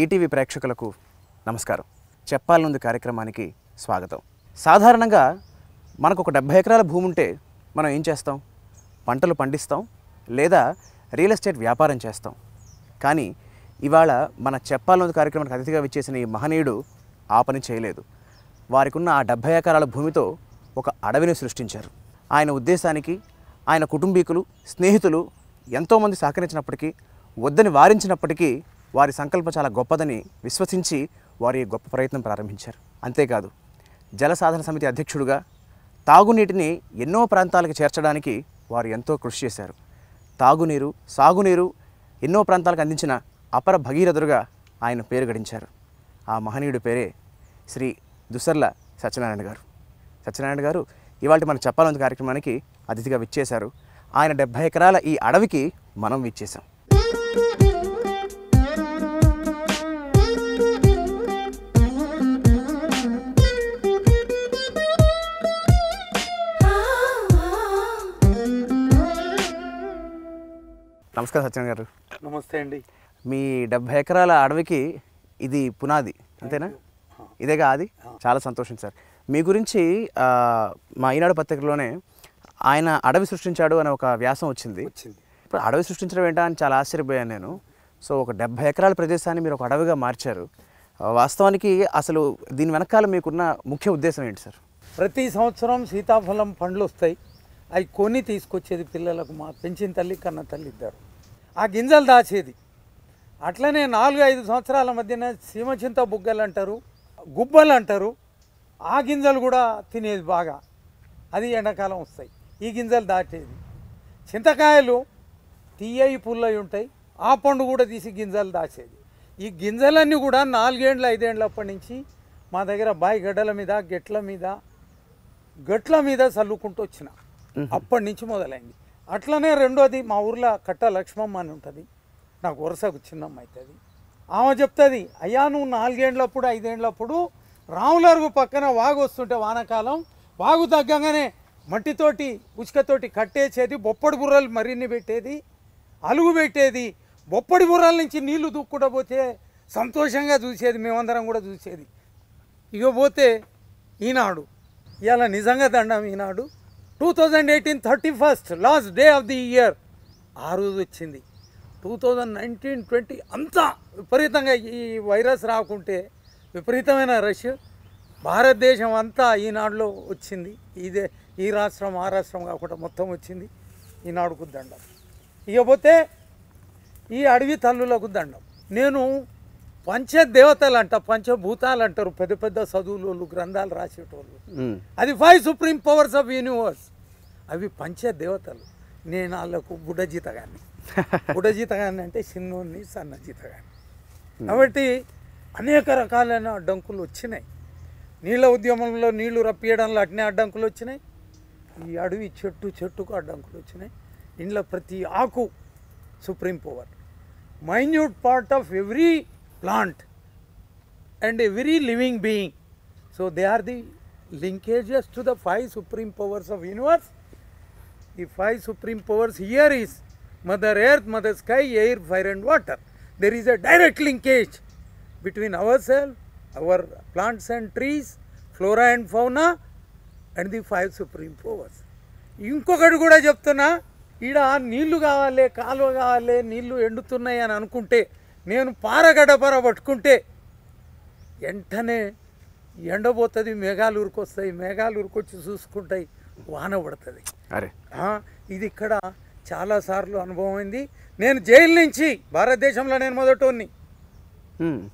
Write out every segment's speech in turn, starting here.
ETV ప్రేక్షకులకు నమస్కారం చెప్పాలనుంది కార్యక్రమానికి స్వాగతం సాధారణంగా మనకు ఒక డెబ్బై ఎకరాల భూమి ఉంటే మనం ఏం చేస్తాం పంటలు పండిస్తాం లేదా రియల్ ఎస్టేట్ వ్యాపారం చేస్తాం కానీ ఇవాళ మన చెప్పాలనుంది కార్యక్రమానికి అతిథిగా విచ్చేసిన ఈ మహనీయుడు ఆ పని చేయలేదు వారికి ఉన్న ఆ డెబ్బై ఎకరాల భూమితో ఒక అడవిని సృష్టించారు ఆయన ఉద్దేశానికి ఆయన కుటుంబీకులు స్నేహితులు ఎంతోమంది సహకరించినప్పటికీ వద్దని వారించినప్పటికీ వారి సంకల్పం చాలా గొప్పదని విశ్వసించి వారి గొప్ప ప్రయత్నం ప్రారంభించారు అంతేకాదు జల సాధన సమితి అధ్యక్షుడుగా తాగునీటిని ఎన్నో ప్రాంతాలకు చేర్చడానికి వారు ఎంతో కృషి చేశారు తాగునీరు సాగునీరు ఎన్నో ప్రాంతాలకు అందించిన అపర భగీరథుడుగా ఆయన పేరు గడించారు ఆ మహనీయుడి పేరే శ్రీ దుసర్ల సత్యనారాయణ గారు సత్యనారాయణ గారు ఇవాళ మనం చెప్పాలంత కార్యక్రమానికి అతిథిగా విచ్చేశారు ఆయన డెబ్భై ఎకరాల ఈ అడవికి మనం విచ్చేశాం నమస్కారం సత్యన్ గారు నమస్తే అండి మీ డెబ్బై ఎకరాల అడవికి ఇది పునాది అంతేనా ఇదేగా అది చాలా సంతోషం సార్ మీ గురించి మా ఈనాడు పత్రికలోనే ఆయన అడవి సృష్టించాడు అనే ఒక వ్యాసం వచ్చింది ఇప్పుడు అడవి సృష్టించడం ఏంటా అని చాలా ఆశ్చర్యపోయాను నేను సో ఒక డెబ్బై ఎకరాల ప్రదేశాన్ని మీరు ఒక అడవిగా మార్చారు వాస్తవానికి అసలు దీని వెనకాల మీకున్న ముఖ్య ఉద్దేశం ఏంటి సార్ ప్రతి సంవత్సరం సీతాఫలం పండ్లు వస్తాయి అవి కొని తీసుకొచ్చేది పిల్లలకు మా పెంచిన తల్లి కన్న తల్లి ఇద్దరు ఆ గింజలు దాచేది అట్లనే నాలుగు ఐదు సంవత్సరాల మధ్యన సీమచింత బుగ్గలు అంటారు గుబ్బలు అంటారు ఆ గింజలు కూడా తినేది బాగా అది ఎండాకాలం వస్తాయి ఈ గింజలు దాటేది చింతకాయలు తీయ్యి పుల్లయి ఉంటాయి ఆ పండు కూడా తీసి గింజలు దాచేది ఈ గింజలన్నీ కూడా నాలుగేండ్ల ఐదేండ్లప్పటి నుంచి మా దగ్గర బాయి గడ్డల మీద గెట్ల మీద గట్ల మీద చల్లుకుంటూ వచ్చినా అప్పటి నుంచి మొదలైంది అట్లనే రెండోది మా ఊర్లో కట్ట లక్ష్మమ్మ అని ఉంటుంది నాకు వరుసకు చిన్నమ్మ అవుతుంది ఆమె చెప్తుంది అయ్యా నువ్వు నాలుగేండ్లప్పుడు ఐదేండ్లప్పుడు రాములరుగు పక్కన వాగు వస్తుంటే వానకాలం వాగు తగ్గంగానే మట్టితోటి ఉచికతోటి కట్టేసేది బొప్పడి బుర్రలు మరిన్ని పెట్టేది అలుగు పెట్టేది బొప్పడి బుర్రల నుంచి నీళ్లు దూక్కుండా పోతే సంతోషంగా చూసేది మేమందరం కూడా చూసేది ఇక పోతే ఈనాడు ఇవాళ నిజంగా దండం ఈనాడు two thousand eighteen thirty first last day of the year ఆ రోజు వచ్చింది టూ థౌజండ్ నైన్టీన్ ట్వంటీ అంతా విపరీతంగా ఈ వైరస్ రాకుంటే విపరీతమైన రష్ భారతదేశం అంతా ఈనాడులో వచ్చింది ఇదే ఈ రాష్ట్రం ఆ రాష్ట్రం కాకుండా మొత్తం వచ్చింది ఈనాడుకు దండం ఇకపోతే ఈ అడవి తల్లులకు దండం నేను పంచదేవతలు అంట పంచభూతాలు అంటారు పెద్ద పెద్ద చదువులు గ్రంథాలు రాసేటోళ్ళు అది five supreme powers of universe అవి పంచదేవతలు నేను వాళ్ళకు బుడజీత బుడజీత కానీ అంటే చిన్నోడిని కానీ కాబట్టి అనేక రకాలైన అడ్డంకులు వచ్చినాయి నీళ్ళ ఉద్యమంలో నీళ్లు రప్పియడంలో అట్నే అడ్డంకులు వచ్చినాయి ఈ అడవి చెట్టు చెట్టుకు అడ్డంకులు వచ్చినాయి ఇంట్లో ప్రతి ఆకు supreme power minute part of every plant and a very living being. So they are the linkages to the five supreme powers of universe. The five supreme powers here is Mother Earth, Mother Sky, Air, Fire and Water. There is a direct linkage between ourselves, our plants and trees, flora and fauna and the five supreme powers ఇంకొకటి కూడా చెప్తున్నా ఈడ నీళ్లు కావాలి కాలువ కావాలి నీళ్లు ఎండుతున్నాయి అని అనుకుంటే నేను పారగడపర పట్టుకుంటే వెంటనే ఎండబోతుంది మేఘాలు ఉరికొస్తాయి మేఘాలు ఉరికొచ్చి చూసుకుంటాయి వాన పడుతుంది ఇది ఇక్కడ చాలాసార్లు అనుభవం అయింది నేను జైలు నుంచి భారతదేశంలో నేను మొదటోని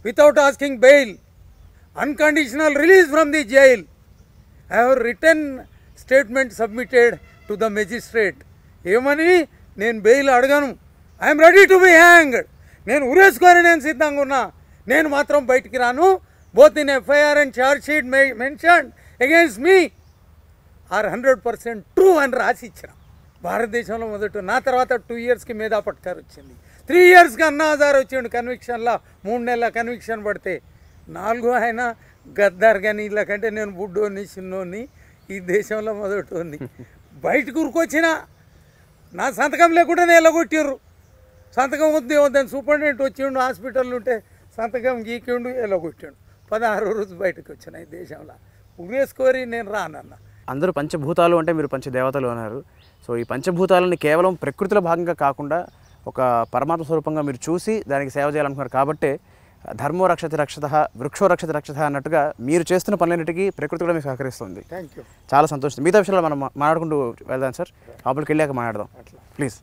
without asking bail unconditional release from the jail I have return statement submitted to the magistrate ఏమని నేను బెయిల్ అడగను I'm ready to be hanged నేను ఉరేసుకొని నేను సిద్ధంగా ఉన్నా నేను మాత్రం బయటికి రాను both in FIR and charge sheet mention against me are hundred percent true అని రాసి ఇచ్చిన భారతదేశంలో మొదట నా తర్వాత టూ ఇయర్స్కి మేధా పట్టుకారు వచ్చింది త్రీ ఇయర్స్కి అన్నా హజార్ వచ్చిండు కన్విక్షన్లో మూడు నెలల కన్విక్షన్ పడితే నాలుగో ఆయన గద్దర్ కానీ ఇలా కంటే నేను బుడ్డోని చిన్నోని ఈ దేశంలో మొదటోని బయటకు కూరుకొచ్చిన నా సంతకం లేకుండా ఎల్లగొట్టిర్రు సంతకం వద్దు వద్దని సూపరింటెండెంట్ వచ్చిండు హాస్పిటల్ ఉంటే సంతకం గీకిండు కొట్టిండు పదహారు రోజులు బయటకు వచ్చినాయి దేశంలో ఉరేసుకోరి నేను రానన్న అందరూ పంచభూతాలు అంటే మీరు పంచదేవతలు అన్నారు సో ఈ పంచభూతాలని కేవలం ప్రకృతిలో భాగంగా కాకుండా ఒక పరమాత్మ స్వరూపంగా మీరు చూసి దానికి సేవ చేయాలనుకున్నారు కాబట్టి ధర్మో రక్షత వృక్షో రక్షతి రక్షత అన్నట్టుగా మీరు చేస్తున్న పనులన్నిటికీ ప్రకృతి కూడా మీకు సహకరిస్తుంది థ్యాంక్ చాలా సంతోషం మిగతా విషయాలు మనం మాట్లాడుకుంటూ వెళ్దాం సార్ లోపలికి వెళ్ళాక మాట్లాడదాం ప్లీజ్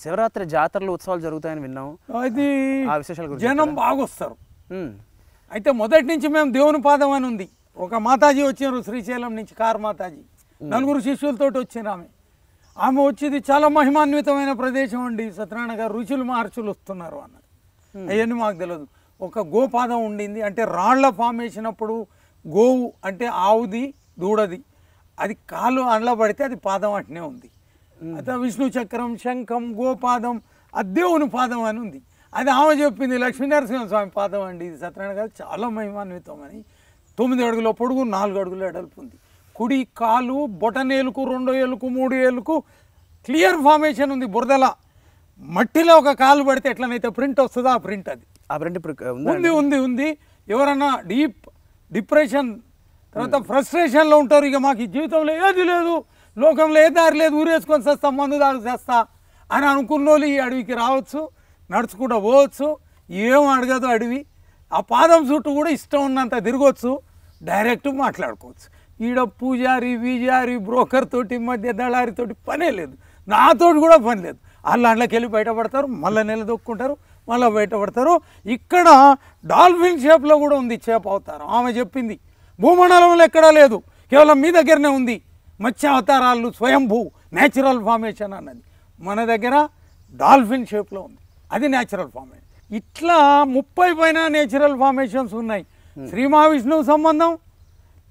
శివరాత్రి జాతరలు ఉత్సవాలు జరుగుతాయని విన్నాము అది ఆ విశేషాల జనం బాగొస్తారు అయితే మొదటి నుంచి మేము దేవుని పాదం అని ఉంది ఒక మాతాజీ వచ్చారు శ్రీశైలం నుంచి కారు మాతాజీ నలుగురు శిష్యులతో వచ్చిన ఆమె ఆమె వచ్చేది చాలా మహిమాన్వితమైన ప్రదేశం అండి సత్యనారాయణ గారు రుచులు మార్చులు వస్తున్నారు అన్నది అవన్నీ మాకు తెలియదు ఒక గోపాదం ఉండింది అంటే రాళ్ల ఫామ్ వేసినప్పుడు గోవు అంటే ఆవుది దూడది అది కాలు అండ్ల పడితే అది పాదం అట్నే ఉంది అత విష్ణు చక్రం శంఖం గోపాదం అద్దేవుని పాదం అని ఉంది అది ఆమె చెప్పింది లక్ష్మీనరసింహ స్వామి పాదం అండి ఇది సత్యనారాయణ గారు చాలా మహిమాన్వితం అని తొమ్మిది అడుగుల పొడుగు నాలుగు అడుగులు ఎడల్పు ఉంది కుడి కాలు బొటనేలుకు రెండో ఏలుకు మూడు ఏలుకు క్లియర్ ఫార్మేషన్ ఉంది బురదల మట్టిలో ఒక కాలు పడితే ఎట్లనైతే ప్రింట్ వస్తుందో ఆ ప్రింట్ అది ఆ ప్రింట్ ఉంది ఉంది ఉంది ఎవరన్నా డీప్ డిప్రెషన్ తర్వాత ఫ్రస్ట్రేషన్లో ఉంటారు ఇక మాకు జీవితంలో ఏది లేదు లోకంలో ఏ దారి లేదు ఊరేసుకొని చేస్తా మందు దారి చేస్తా అని అనుకున్నోళ్ళు ఈ అడవికి రావచ్చు నడుచుకుంటూ పోవచ్చు ఏం అడగదు అడవి ఆ పాదం చుట్టూ కూడా ఇష్టం ఉన్నంత తిరగవచ్చు డైరెక్ట్ మాట్లాడుకోవచ్చు ఈడ పూజారి వీజారి బ్రోకర్ తోటి మధ్య దళారితోటి పనే లేదు నాతోటి కూడా పని లేదు వాళ్ళు అండ్లకి వెళ్ళి బయటపడతారు మళ్ళీ నిలదొక్కుంటారు మళ్ళీ బయటపడతారు ఇక్కడ డాల్ఫిన్ షేప్లో కూడా ఉంది చేప అవుతారు ఆమె చెప్పింది భూమండలంలో ఎక్కడా లేదు కేవలం మీ దగ్గరనే ఉంది మత్స్య అవతారాలు స్వయంభూ న్యాచురల్ ఫార్మేషన్ అన్నది మన దగ్గర డాల్ఫిన్ షేప్లో ఉంది అది న్యాచురల్ ఫార్మేషన్ ఇట్లా ముప్పై పైన నేచురల్ ఫార్మేషన్స్ ఉన్నాయి శ్రీ మహావిష్ణువు సంబంధం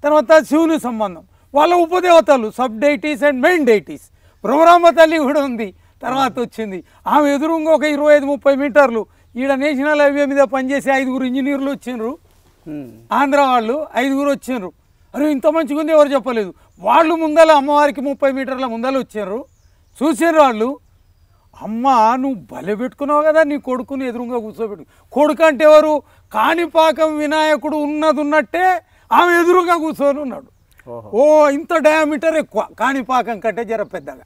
తర్వాత శివుని సంబంధం వాళ్ళ ఉపదేవతలు sub deities and main deities భ్రమరామ తల్లి కూడా ఉంది తర్వాత వచ్చింది ఆమె ఎదురు ఇంకొక ఇరవై ఐదు ముప్పై మీటర్లు ఈడ నేషనల్ హైవే మీద పనిచేసే ఐదుగురు ఇంజనీర్లు వచ్చిండ్రు ఆంధ్ర వాళ్ళు ఐదుగురు వచ్చిండ్రు అరే ఇంత మంచిగా ఉంది ఎవరు చెప్పలేదు వాళ్ళు ముందల అమ్మవారికి ముప్పై మీటర్ల ముందర వచ్చారు చూసారు వాళ్ళు అమ్మ నువ్వు బలె పెట్టుకున్నావు కదా నీ కొడుకుని ఎదురుగా కూర్చోబెట్టు కొడుకు అంటే ఎవరు కాణిపాకం వినాయకుడు ఉన్నది ఉన్నట్టే ఆమె ఎదురుగా కూర్చొని ఉన్నాడు ఓ ఇంత డయామీటర్ ఎక్కువ కాణిపాకం కంటే జర పెద్దగా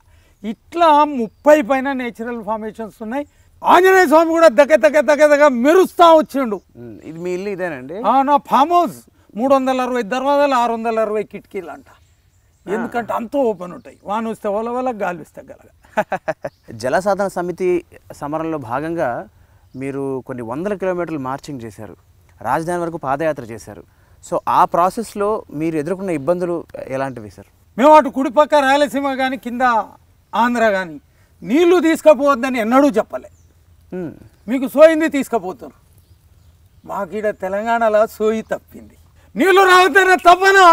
ఇట్లా ముప్పై పైన నేచురల్ ఫార్మేషన్స్ ఉన్నాయి ఆంజనేయ స్వామి కూడా దగ్గ దగ్గ దగ్గ దగ్గ మెరుస్తా వచ్చిండు ఇది మీ ఇల్లు ఇదేనండి నా ఫామ్ హౌస్ మూడు వందల అరవై దర్వాజాలు ఆరు వందల అరవై కిటికీలు అంట ఎందుకంటే అంత ఓపెన్ ఉంటాయి వాన వస్తే వల్ల వల్ల గాలి వస్తే గలగ జలసాధన సమితి సమరంలో భాగంగా మీరు కొన్ని వందల కిలోమీటర్లు మార్చింగ్ చేశారు రాజధాని వరకు పాదయాత్ర చేశారు సో ఆ ప్రాసెస్లో మీరు ఎదుర్కొన్న ఇబ్బందులు ఎలాంటివి సార్ మేము అటు కుడిపక్క రాయలసీమ కానీ కింద ఆంధ్ర కానీ నీళ్లు తీసుకపోవద్దని ఎన్నడూ చెప్పలే మీకు సోయింది తీసుకపోతారు మాకు ఇక్కడ తెలంగాణలో సోయి తప్పింది నీళ్లు రావద్దన్న తప్పనా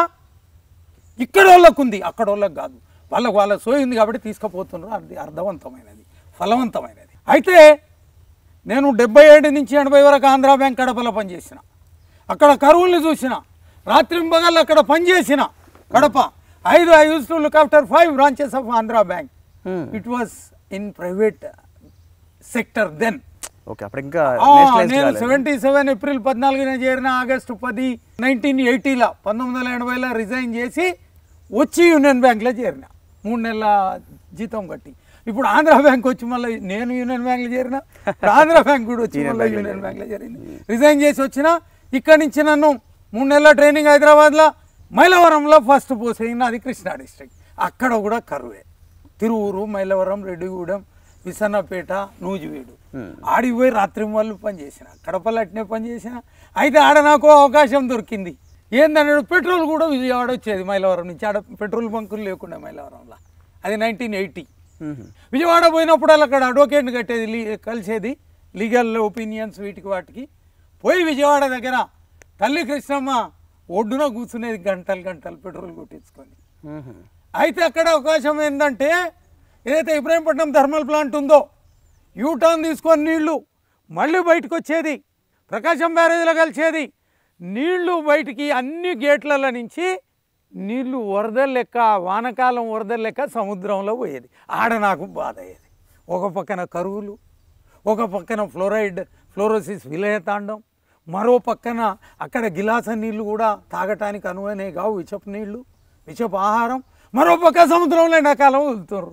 ఇక్కడ వాళ్ళకు ఉంది అక్కడ వాళ్ళకు కాదు వాళ్ళకు వాళ్ళ సోయింది కాబట్టి తీసుకుపోతున్నారు అది అర్థవంతమైనది ఫలవంతమైనది అయితే నేను డెబ్బై ఏడు నుంచి ఎనభై వరకు ఆంధ్ర బ్యాంక్ కడపలో పనిచేసిన అక్కడ కరువుల్ని చూసిన రాత్రింబగల్ అక్కడ పనిచేసిన కడప ఐదు I use to look after five branches of Andhra bank it was in private sector then okay అప్పుడు ఇంకా నేను సెవెంటీ సెవెన్ ఏప్రిల్ పద్నాలుగున చేరిన ఆగస్టు పది నైన్టీన్ ఎయిటీలో పంతొమ్మిది వందల ఎనభైలో రిజైన్ చేసి వచ్చి యూనియన్ బ్యాంక్లో చేరిన మూడు నెలల జీతం కట్టి ఇప్పుడు ఆంధ్ర బ్యాంక్ వచ్చి మళ్ళీ నేను యూనియన్ బ్యాంక్లో చేరిన ఆంధ్ర బ్యాంక్ కూడా వచ్చి మళ్ళీ యూనియన్ బ్యాంక్లో చేరింది రిజైన్ చేసి వచ్చిన ఇక్కడి నుంచి నన్ను మూడు నెలల ట్రైనింగ్ హైదరాబాద్లో మైలవరంలో ఫస్ట్ పోసేయండి అది కృష్ణా డిస్ట్రిక్ట్ అక్కడ కూడా కరువే తిరువురు మైలవరం రెడ్డిగూడెం విసన్నపేట నూజివీడు ఆడికి పోయి రాత్రి వాళ్ళు పనిచేసిన కడపలు అట్నే పనిచేసిన అయితే ఆడ నాకు అవకాశం దొరికింది ఏందన్నాడు పెట్రోల్ కూడా విజయవాడ వచ్చేది మైలవరం నుంచి ఆడ పెట్రోల్ బంకులు లేకుండా మైలవరంలో అది నైన్టీన్ ఎయిటీ విజయవాడ పోయినప్పుడు అక్కడ అడ్వకేట్ని కట్టేది కలిసేది లీగల్ ఒపీనియన్స్ వీటికి వాటికి పోయి విజయవాడ దగ్గర తల్లి కృష్ణమ్మ ఒడ్డున కూర్చునేది గంటలు గంటలు పెట్రోల్ కొట్టించుకొని అయితే అక్కడ అవకాశం ఏంటంటే ఏదైతే ఇబ్రాహీంపట్నం థర్మల్ ప్లాంట్ ఉందో యూటర్న్ తీసుకొని నీళ్లు మళ్ళీ బయటకు వచ్చేది ప్రకాశం బ్యారేజ్లో కలిసేది నీళ్లు బయటికి అన్ని గేట్ల నుంచి నీళ్లు వరదలెక్క లెక్క వానకాలం వరదలెక్క లెక్క సముద్రంలో పోయేది ఆడ నాకు బాధ అయ్యేది ఒక పక్కన కరువులు ఒక పక్కన ఫ్లోరైడ్ ఫ్లోరోసిస్ విలయతాండం మరో పక్కన అక్కడ గిలాస నీళ్లు కూడా తాగటానికి అనువనే కావు విచప్ నీళ్లు విచప్ ఆహారం మరో పక్క సముద్రంలో ఎండాకాలం వదులుతుర్రు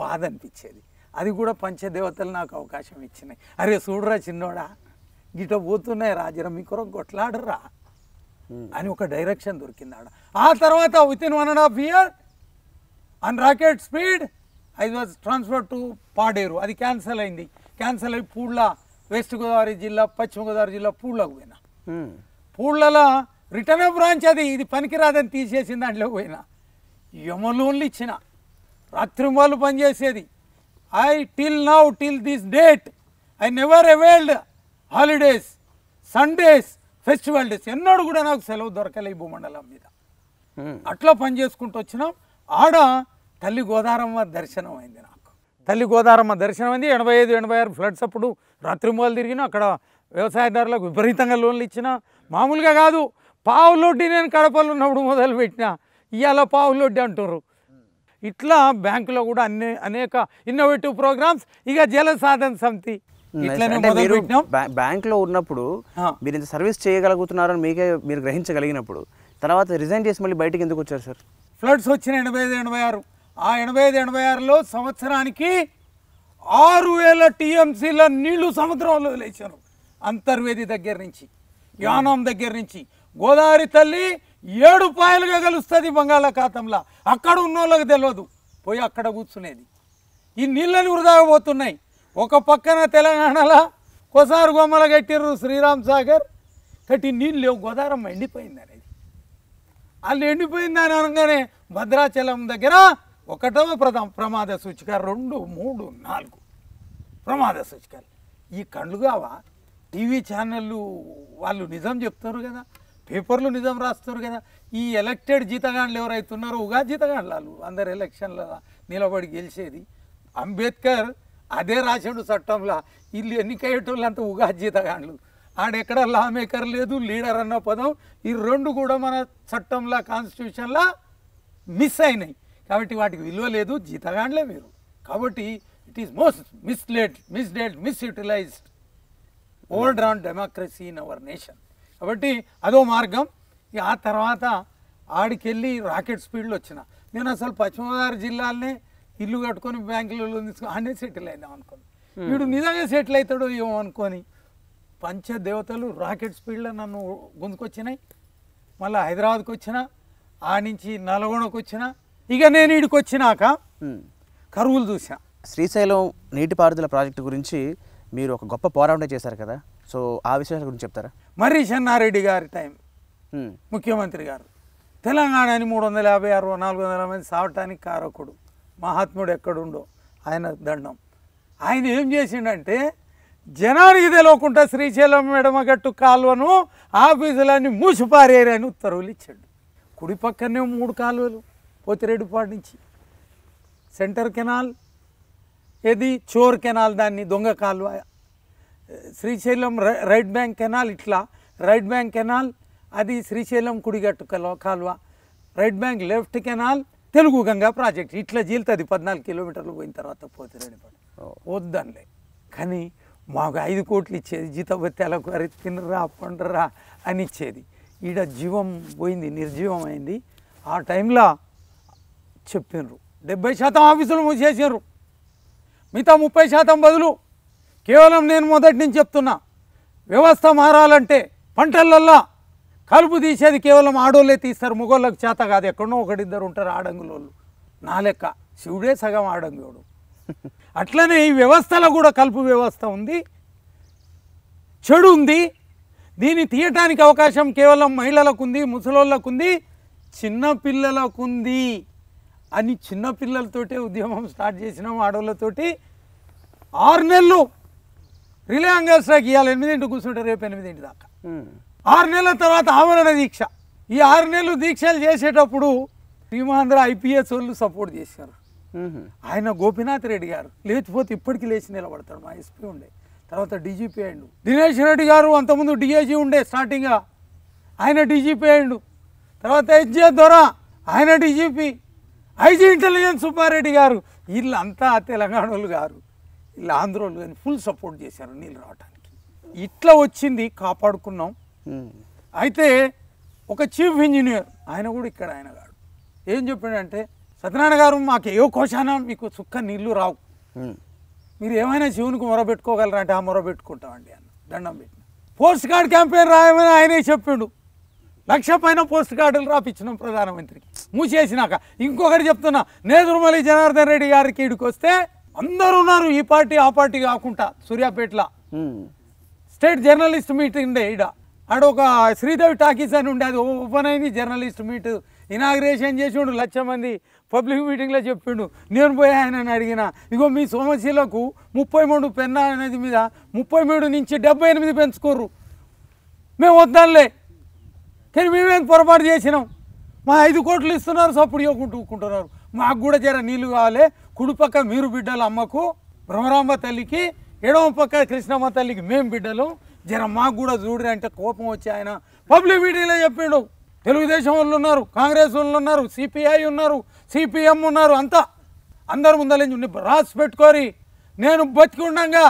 బాధ అనిపించేది అది కూడా పంచదేవతలు నాకు అవకాశం ఇచ్చినాయి అరే చూడరా చిన్నోడా గిట పోతున్నాయి రాజరా మీ కొరం కొట్లాడరా అని ఒక డైరెక్షన్ దొరికింది ఆడ ఆ తర్వాత with in one and half year on rocket speed I was transfer to Paderu అది క్యాన్సిల్ అయింది క్యాన్సల్ అయి పూడ్ల వెస్ట్ గోదావరి జిల్లా పశ్చిమ గోదావరి జిల్లా పూళ్ళకు పోయినా పూళ్ళలో రిటర్న్ బ్రాంచ్ అది ఇది పనికిరాదని తీసేసింది దాంట్లో పోయినా యమలోన్లు ఇచ్చిన రాత్రింబాలు పనిచేసేది I till now till this date I never availed holidays Sundays festival days ఎన్నడూ కూడా నాకు సెలవు దొరకలే ఈ భూమండలం మీద hmm. అట్లా పని చేసుకుంటూ వచ్చినాం ఆడ తల్లి గోదారమ్మ దర్శనం అయింది నాకు తల్లి గోదారమ్మ దర్శనం అయింది ఎనభై ఐదు ఎనభై ఆరు ఫ్లడ్స్ అప్పుడు మూలు తిరిగిన అక్కడ వ్యవసాయదారులకు విపరీతంగా లోన్లు ఇచ్చిన మామూలుగా కాదు పావులొడ్డి నేను కడపలు ఉన్నప్పుడు మొదలుపెట్టిన ఇవాళ పావులొడ్డి అంటున్నారు ఇట్లా బ్యాంకులో కూడా అన్ని అనేక ఇన్నోవేటివ్ ప్రోగ్రామ్స్ ఇక జల సాధన సమితి బ్యాంకులో ఉన్నప్పుడు మీరు ఇంత సర్వీస్ చేయగలుగుతున్నారని మీకే మీరు గ్రహించగలిగినప్పుడు తర్వాత రిజైన్ చేసి మళ్ళీ బయటకు ఎందుకు వచ్చారు సార్ ఫ్లడ్స్ వచ్చిన ఎనభై ఐదు ఎనభై ఆరు ఆ ఎనభై ఐదు ఎనభై ఆరులో సంవత్సరానికి ఆరు వేల టీఎంసీల నీళ్లు సముద్రంలో లేచారు అంతర్వేది దగ్గర నుంచి యానం దగ్గర నుంచి గోదావరి తల్లి ఏడు పాయలుగా కలుస్తుంది బంగాళాఖాతంలో అక్కడ ఉన్నోళ్ళకి తెలియదు పోయి అక్కడ కూర్చునేది ఈ నీళ్ళని వృధాగా పోతున్నాయి ఒక పక్కన తెలంగాణలో కొసారు గొమ్మలు కట్టిర్రు శ్రీరామ్ సాగర్ కట్టి నీళ్ళు గోదారం ఎండిపోయింది అనేది వాళ్ళు ఎండిపోయింది అని అనగానే భద్రాచలం దగ్గర ఒకటవ ప్రథమ ప్రమాద సూచిక రెండు మూడు నాలుగు ప్రమాద సూచికలు ఈ కళ్ళుగావా టీవీ ఛానళ్ళు వాళ్ళు నిజం చెప్తారు కదా పేపర్లు నిజం రాస్తారు కదా ఈ ఎలక్టెడ్ ఎవరైతే ఉన్నారో ఉగా జీతగాళ్ళు అందరు ఎలక్షన్ల నిలబడి గెలిచేది అంబేద్కర్ అదే రాసాడు చట్టంలో వీళ్ళు ఎన్నికయ్యేటోళ్ళు అంత ఉగా జీతగాళ్ళు ఆడెక్కడ లా మేకర్ లేదు లీడర్ అన్న పదం ఈ రెండు కూడా మన చట్టంలో కాన్స్టిట్యూషన్లో మిస్ అయినాయి కాబట్టి వాటికి విలువ లేదు జీతగాండ్లే మీరు కాబట్టి it is most misled mis misutilized old round democracy in our nation కాబట్టి అదో మార్గం ఆ తర్వాత ఆడికెళ్ళి రాకెట్ స్పీడ్లో వచ్చిన నేను అసలు పశ్చిమ గోదావరి జిల్లాలనే ఇల్లు కట్టుకొని బ్యాంకులలో తీసుకొని ఆడనే సెటిల్ అయిదాం అనుకోండి వీడు నిజంగా సెటిల్ అవుతాడు ఏమో పంచ దేవతలు రాకెట్ స్పీడ్లో నన్ను గుంజుకొచ్చినాయి మళ్ళీ హైదరాబాద్కి వచ్చిన ఆ నుంచి నల్గొండకు వచ్చిన ఇక నేను ఇడికి వచ్చినాక కరువులు చూసా శ్రీశైలం నీటిపారుదల ప్రాజెక్టు గురించి మీరు ఒక గొప్ప పోరాటం చేశారు కదా సో ఆ విశేషాల గురించి చెప్తారా మర్రి చెన్నారెడ్డి గారి టైం ముఖ్యమంత్రి గారు తెలంగాణని మూడు వందల యాభై ఆరు నాలుగు వందల మంది సావటానికి కారకుడు మహాత్ముడు ఎక్కడుండో ఆయన దండం ఆయన ఏం చేసిండంటే జనానికి తెలియకుండా శ్రీశైలం మెడమగట్టు కాలువను ఆఫీసులన్నీ మూసిపారేరని ఉత్తర్వులు ఇచ్చాడు కుడి పక్కనే మూడు కాలువలు పోతిరెడ్డిపాటి నుంచి సెంటర్ కెనాల్ ఏది చోర్ కెనాల్ దాన్ని దొంగ కాలువ శ్రీశైలం రైట్ బ్యాంక్ కెనాల్ ఇట్లా రైట్ బ్యాంక్ కెనాల్ అది శ్రీశైలం కుడిగట్టు కాలువ right bank left canal Telugu Ganga project ఇట్లా జీలుతుంది పద్నాలుగు కిలోమీటర్లు పోయిన తర్వాత పోతే రెండు వద్దనిలే కానీ మాకు ఐదు కోట్లు ఇచ్చేది జీతభత్యాలకు కొరి తినరా పండరా అని ఇచ్చేది ఈడ జీవం పోయింది నిర్జీవం అయింది ఆ టైంలో చెప్పినారు డెబ్బై శాతం ఆఫీసులు మూసేసారు మిగతా ముప్పై శాతం బదులు కేవలం నేను మొదటి నుంచి చెప్తున్నా వ్యవస్థ మారాలంటే పంటలల్లా కలుపు తీసేది కేవలం ఆడోళ్ళే తీస్తారు మొగోళ్ళకి చేత కాదు ఎక్కడో ఒకడిద్దరు ఉంటారు ఆడంగులోళ్ళు నా లెక్క శివుడే సగం ఆడంగుడు అట్లనే ఈ వ్యవస్థలో కూడా కలుపు వ్యవస్థ ఉంది చెడు ఉంది దీన్ని తీయటానికి అవకాశం కేవలం మహిళలకు ఉంది ముసలోళ్ళకు ఉంది చిన్నపిల్లలకు ఉంది అని చిన్నపిల్లలతోటే ఉద్యమం స్టార్ట్ చేసినాం ఆడవాళ్ళతోటి ఆరు నెలలు రిలయాంగల్ స్ట్రైక్ ఇవాళ ఎనిమిదింటి కూర్చుంటే రేపు ఎనిమిదింటి దాకా ఆరు నెలల తర్వాత ఆమరణ దీక్ష ఈ ఆరు నెలలు దీక్షలు చేసేటప్పుడు భీమాంధ్ర ఐపీఎస్ వాళ్ళు సపోర్ట్ చేశారు ఆయన గోపినాథ్ రెడ్డి గారు లేచిపోతే ఇప్పటికీ లేచి నిలబడతాడు మా ఎస్పీ ఉండే తర్వాత డీజీపీ అయిండు దినేష్ రెడ్డి గారు అంతకుముందు డిఏజీ ఉండే స్టార్టింగ్గా ఆయన డీజీపీ అయిండు తర్వాత ఎస్జే దొర ఆయన డీజీపీ ఐజీ ఇంటెలిజెన్స్ సుబ్బారెడ్డి గారు వీళ్ళంతా తెలంగాణ వాళ్ళు గారు వీళ్ళు ఆంధ్రోళ్ళు కానీ ఫుల్ సపోర్ట్ చేశారు నీళ్ళు రావడానికి ఇట్లా వచ్చింది కాపాడుకున్నాం అయితే ఒక చీఫ్ ఇంజనీర్ ఆయన కూడా ఇక్కడ ఆయన కాడు ఏం చెప్పాడంటే సత్యనారాయణ గారు మాకు ఏ కోశాన మీకు చుక్క నీళ్లు రావు మీరు ఏమైనా శివునికి మొరబెట్టుకోగలరా అంటే ఆ మొరబెట్టుకుంటామండి అన్న దండం పెట్టిన పోస్ట్ కార్డ్ క్యాంపెయిన్ రాయమని ఆయనే చెప్పాడు లక్ష పైన పోస్ట్ కార్డులు రాపిచ్చినాం ప్రధానమంత్రికి మూసేసినాక ఇంకొకటి చెప్తున్నా నేదురుమలి జనార్దన్ రెడ్డి గారికి ఇడికి వస్తే అందరు ఉన్నారు ఈ పార్టీ ఆ పార్టీ కాకుండా సూర్యాపేటలో స్టేట్ జర్నలిస్ట్ మీట్ ఉండే ఈడ ఆడ ఒక శ్రీదేవి టాకీస్ అని ఉండే అది ఓపెన్ అయింది జర్నలిస్ట్ మీట్ ఇనాగ్రేషన్ చేసిండు లక్ష మంది పబ్లిక్ మీటింగ్లో చెప్పిండు నేను పోయా ఆయన అడిగిన ఇగో మీ సోమశీలకు ముప్పై మూడు పెన్నా అనేది మీద ముప్పై మూడు నుంచి డెబ్బై ఎనిమిది పెంచుకోరు మేము వద్దాంలే కానీ మేమేం పొరపాటు చేసినాం మా ఐదు కోట్లు ఇస్తున్నారు సప్పుడు ఇవ్వకుంటూ ఊకుంటున్నారు మాకు కూడా జర నీళ్ళు కావాలి కుడిపక్క మీరు బిడ్డలు అమ్మకు భ్రమరాంబ తల్లికి ఎడమ పక్క కృష్ణమ్మ తల్లికి మేము బిడ్డలు జర మాకు కూడా చూడరు అంటే కోపం వచ్చి ఆయన పబ్లిక్ మీటింగ్లో చెప్పిండు తెలుగుదేశం వాళ్ళు ఉన్నారు కాంగ్రెస్ వాళ్ళు ఉన్నారు సిపిఐ ఉన్నారు సిపిఎం ఉన్నారు అంతా అందరు ముందలేని రాసి పెట్టుకోరి నేను బతికి ఉండగా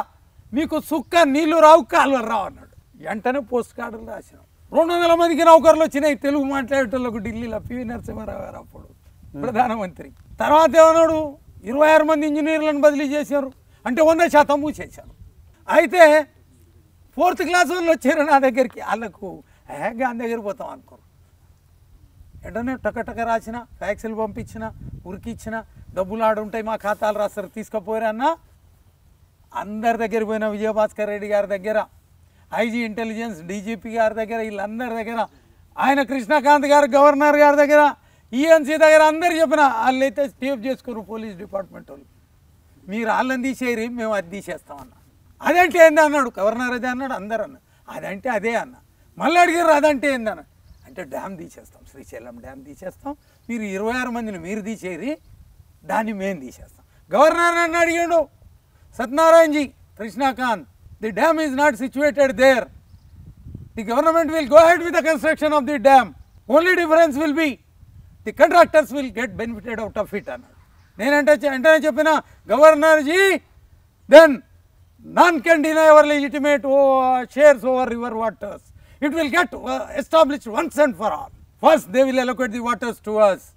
మీకు సుక్క నీళ్లు రావు కాలువలు రావు అన్నాడు వెంటనే పోస్ట్ కార్డులు రాసినాం రెండు వందల మందికి నౌకర్లు వచ్చినాయి తెలుగు మాట్లాడేటోళ్ళకు ఢిల్లీలో పివి నరసింహారావు గారు అప్పుడు ప్రధానమంత్రి తర్వాత ఏమన్నాడు ఇరవై ఆరు మంది ఇంజనీర్లను బదిలీ చేశారు అంటే వంద శాతం మూసేశారు అయితే ఫోర్త్ క్లాస్ వాళ్ళు వచ్చారు నా దగ్గరికి వాళ్ళకు హ్యాగ్గా అని దగ్గర పోతాం అనుకోరు వెంటనే టకటక రాసిన ట్యాక్సీలు పంపించిన ఉరికిచ్చిన డబ్బులు ఆడుంటాయి మా ఖాతాలు రాస్తారు తీసుకుపోయారన్నా అందరి దగ్గర పోయిన విజయభాస్కర్ రెడ్డి గారి దగ్గర ఐజీ ఇంటెలిజెన్స్ డీజీపీ గారి దగ్గర వీళ్ళందరి దగ్గర ఆయన కృష్ణకాంత్ గారు గవర్నర్ గారి దగ్గర ఈఎన్సీ దగ్గర అందరు చెప్పిన వాళ్ళు అయితే స్టేప్ చేసుకోరు పోలీస్ డిపార్ట్మెంట్ వాళ్ళు మీరు వాళ్ళని తీసేయరు మేము అది తీసేస్తామన్న అదంటే ఏంది అన్నాడు గవర్నర్ అదే అన్నాడు అందరు అన్న అదంటే అదే అన్న మళ్ళీ అడిగారు అదంటే అన్న అంటే డ్యామ్ తీసేస్తాం శ్రీశైలం డ్యామ్ తీసేస్తాం మీరు ఇరవై ఆరు మందిని మీరు తీసేరి దాన్ని మేము తీసేస్తాం గవర్నర్ అన్న అడిగాడు సత్యనారాయణజీ Krishnakant the dam is not situated there the government will go head with the construction of the dam only difference will be the contractors will get benefited out of it. then Governor ji, then none can deny our legitimate oh, shares over river waters. It will get uh, established once and for all. First, they will allocate the waters to us.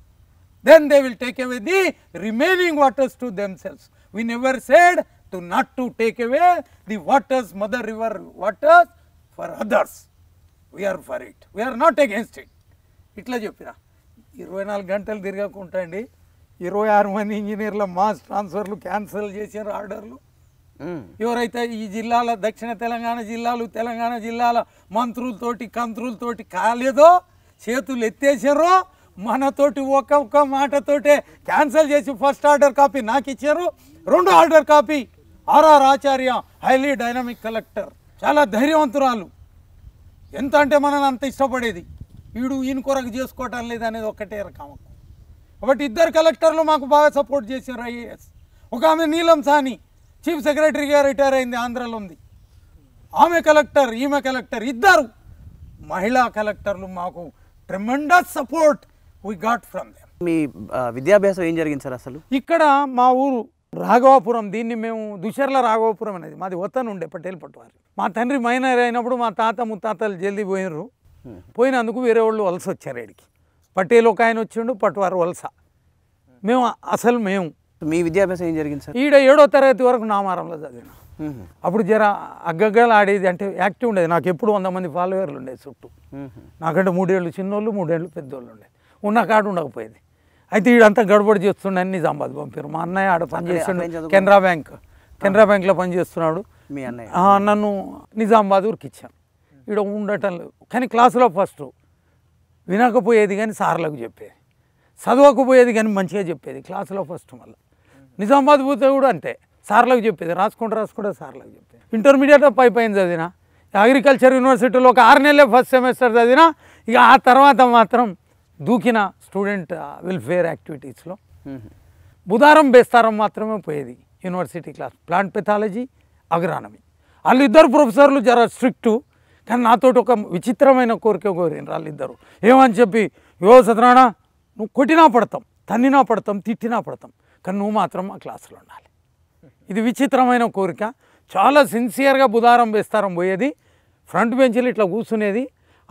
Then they will take away the remaining waters to themselves. We never said to not to take away the waters, mother river waters for others. We are for it. We are not against it. Itla Jopina. ఇరవై నాలుగు గంటలు తిరగకుండా అండి ఇరవై ఆరు మంది ఇంజనీర్ల mass ట్రాన్స్ఫర్లు క్యాన్సిల్ చేసిన ఆర్డర్లు ఎవరైతే ఈ జిల్లాల దక్షిణ తెలంగాణ జిల్లాలు తెలంగాణ జిల్లాల మంత్రులతోటి కంత్రులతోటి కాలేదో చేతులు ఎత్తేసారో మనతోటి ఒక్కొక్క మాటతోటే క్యాన్సిల్ చేసి ఫస్ట్ ఆర్డర్ కాపీ నాకు ఇచ్చారు రెండో order copy RR Acharya highly dynamic collector చాలా ధైర్యవంతురాలు ఎంత అంటే మనల్ని అంత ఇష్టపడేది వీడు ఈయన కొరకు చేసుకోవటం లేదనేది ఒక్కటే రకం కాబట్టి ఇద్దరు కలెక్టర్లు మాకు బాగా సపోర్ట్ చేశారు ఐఏఎస్ ఒక ఆమె నీలం సాని చీఫ్ సెక్రటరీగా రిటైర్ అయింది ఆంధ్రలో ఉంది ఆమె కలెక్టర్ ఈమె కలెక్టర్ ఇద్దరు మహిళా కలెక్టర్లు మాకు tremendous support we got from them మీ విద్యాభ్యాసం ఏం జరిగింది సార్ అసలు ఇక్కడ మా ఊరు రాఘవాపురం దీన్ని మేము దుషర్ల రాఘవాపురం అనేది మాది వతను ఉండే పటేల్ పట్టువారి మా తండ్రి మైనర్ అయినప్పుడు మా తాత ముత్తాతలు జల్దీ పోయినరు పోయినందుకు వేరే వాళ్ళు వలస వచ్చారు ఇక్కడికి పటేల్ ఒక ఆయన వచ్చిండు పట్టువారు వలస మేము అసలు మేము మీ విద్యాభ్యాసం ఏం జరిగింది సార్ ఈడ ఏడో తరగతి వరకు నామారంలో చదివిన అప్పుడు జర అగ్గగ్గలు ఆడేది అంటే యాక్టివ్ ఉండేది నాకు ఎప్పుడు వంద మంది ఫాలోవర్లు ఉండేది చుట్టూ నాకంటే మూడేళ్ళు చిన్నోళ్ళు మూడేళ్ళు పెద్దోళ్ళు ఉండేది ఉన్న కాడు ఉండకపోయేది అయితే వీడంతా గడబడి అన్ని నిజామాబాద్ పంపారు మా అన్నయ్య ఆడ చేస్తుండే కెనరా బ్యాంక్ కెనరా బ్యాంక్లో పనిచేస్తున్నాడు మీ అన్నయ్య నన్ను నిజామాబాద్ ఊరికి ఇచ్చాను ఇక్కడ ఉండటం లేదు కానీ క్లాసులో ఫస్ట్ వినకపోయేది కానీ సార్లకు చెప్పేది చదవకపోయేది కానీ మంచిగా చెప్పేది క్లాసులో ఫస్ట్ మళ్ళీ నిజామాబాద్ పోతే కూడా అంతే సార్లకు చెప్పేది రాసుకుంటూ రాసుకుంటే సార్లకు చెప్పేది ఇంటర్మీడియట్ పై పైన చదివిన అగ్రికల్చర్ యూనివర్సిటీలో ఒక ఆరు నెలలే ఫస్ట్ సెమిస్టర్ చదివిన ఇక ఆ తర్వాత మాత్రం దూకిన స్టూడెంట్ వెల్ఫేర్ యాక్టివిటీస్లో బుధారం బేస్తారం మాత్రమే పోయేది university class plant pathology agronomy వాళ్ళు ఇద్దరు ప్రొఫెసర్లు జర స్ట్రిక్టు కానీ నాతోటి ఒక విచిత్రమైన కోరిక కోరిన ఇద్దరు ఏమని చెప్పి యో సత్యనారాయణ నువ్వు కొట్టినా పడతాం తన్నినా పడతాం తిట్టినా పడతాం కానీ నువ్వు మాత్రం ఆ క్లాసులో ఉండాలి ఇది విచిత్రమైన కోరిక చాలా సిన్సియర్గా బుధారం వేస్తారం పోయేది ఫ్రంట్ బెంచ్లు ఇట్లా కూర్చునేది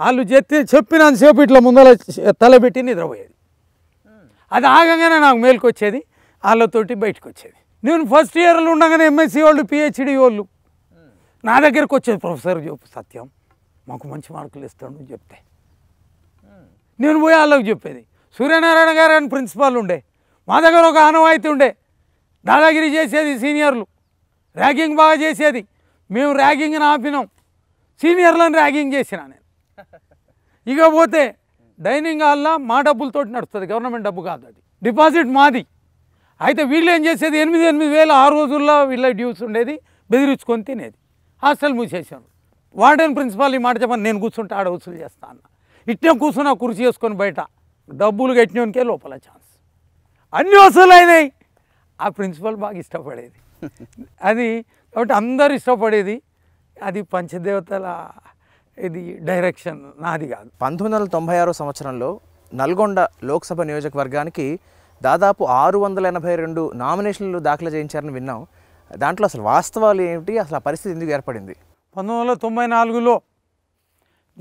వాళ్ళు చెప్పి చెప్పినంతసేపు ఇట్లా ముందర తలబెట్టి నిద్రపోయేది అది ఆగంగానే నాకు మేలుకొచ్చేది వాళ్ళతోటి బయటకు వచ్చేది నేను ఫస్ట్ ఇయర్లో ఉండగానే ఎంఎస్సీ వాళ్ళు పిహెచ్డి వాళ్ళు నా దగ్గరకు వచ్చేది ప్రొఫెసర్ సత్యం మాకు మంచి మార్కులు ఇస్తాడు చెప్తే నేను పోయి వాళ్ళకి చెప్పేది సూర్యనారాయణ గారు అని ప్రిన్సిపాల్ ఉండే మా దగ్గర ఒక ఆనవాయితీ ఉండే దాదాగిరి చేసేది సీనియర్లు ర్యాగింగ్ బాగా చేసేది మేము ర్యాగింగ్ని ఆపినాం సీనియర్లను ర్యాగింగ్ చేసిన నేను ఇకపోతే పోతే డైనింగ్ హాల్లో మా డబ్బులతో నడుస్తుంది గవర్నమెంట్ డబ్బు కాదు అది డిపాజిట్ మాది అయితే వీళ్ళు ఏం చేసేది ఎనిమిది ఎనిమిది వేలు ఆ రోజుల్లో వీళ్ళ డ్యూస్ ఉండేది బెదిరించుకొని తినేది హాస్టల్ మూసేసాను వార్డెన్ ప్రిన్సిపాల్ ఈ మాట చెప్పని నేను కూర్చుంటే ఆడ వసూలు చేస్తా అన్న ఇట్నే ఆ కుర్చీ చేసుకొని బయట డబ్బులు కట్టినకే లోపల ఛాన్స్ అన్ని వసూలు అయినాయి ఆ ప్రిన్సిపల్ బాగా ఇష్టపడేది అది కాబట్టి అందరు ఇష్టపడేది అది పంచదేవతల ఇది డైరెక్షన్ నాది కాదు పంతొమ్మిది వందల తొంభై ఆరో సంవత్సరంలో నల్గొండ లోక్సభ నియోజకవర్గానికి దాదాపు ఆరు వందల ఎనభై రెండు నామినేషన్లు దాఖలు చేయించారని విన్నాం దాంట్లో అసలు వాస్తవాలు ఏమిటి అసలు ఆ పరిస్థితి ఎందుకు ఏర్పడింది పంతొమ్మిది వందల తొంభై నాలుగులో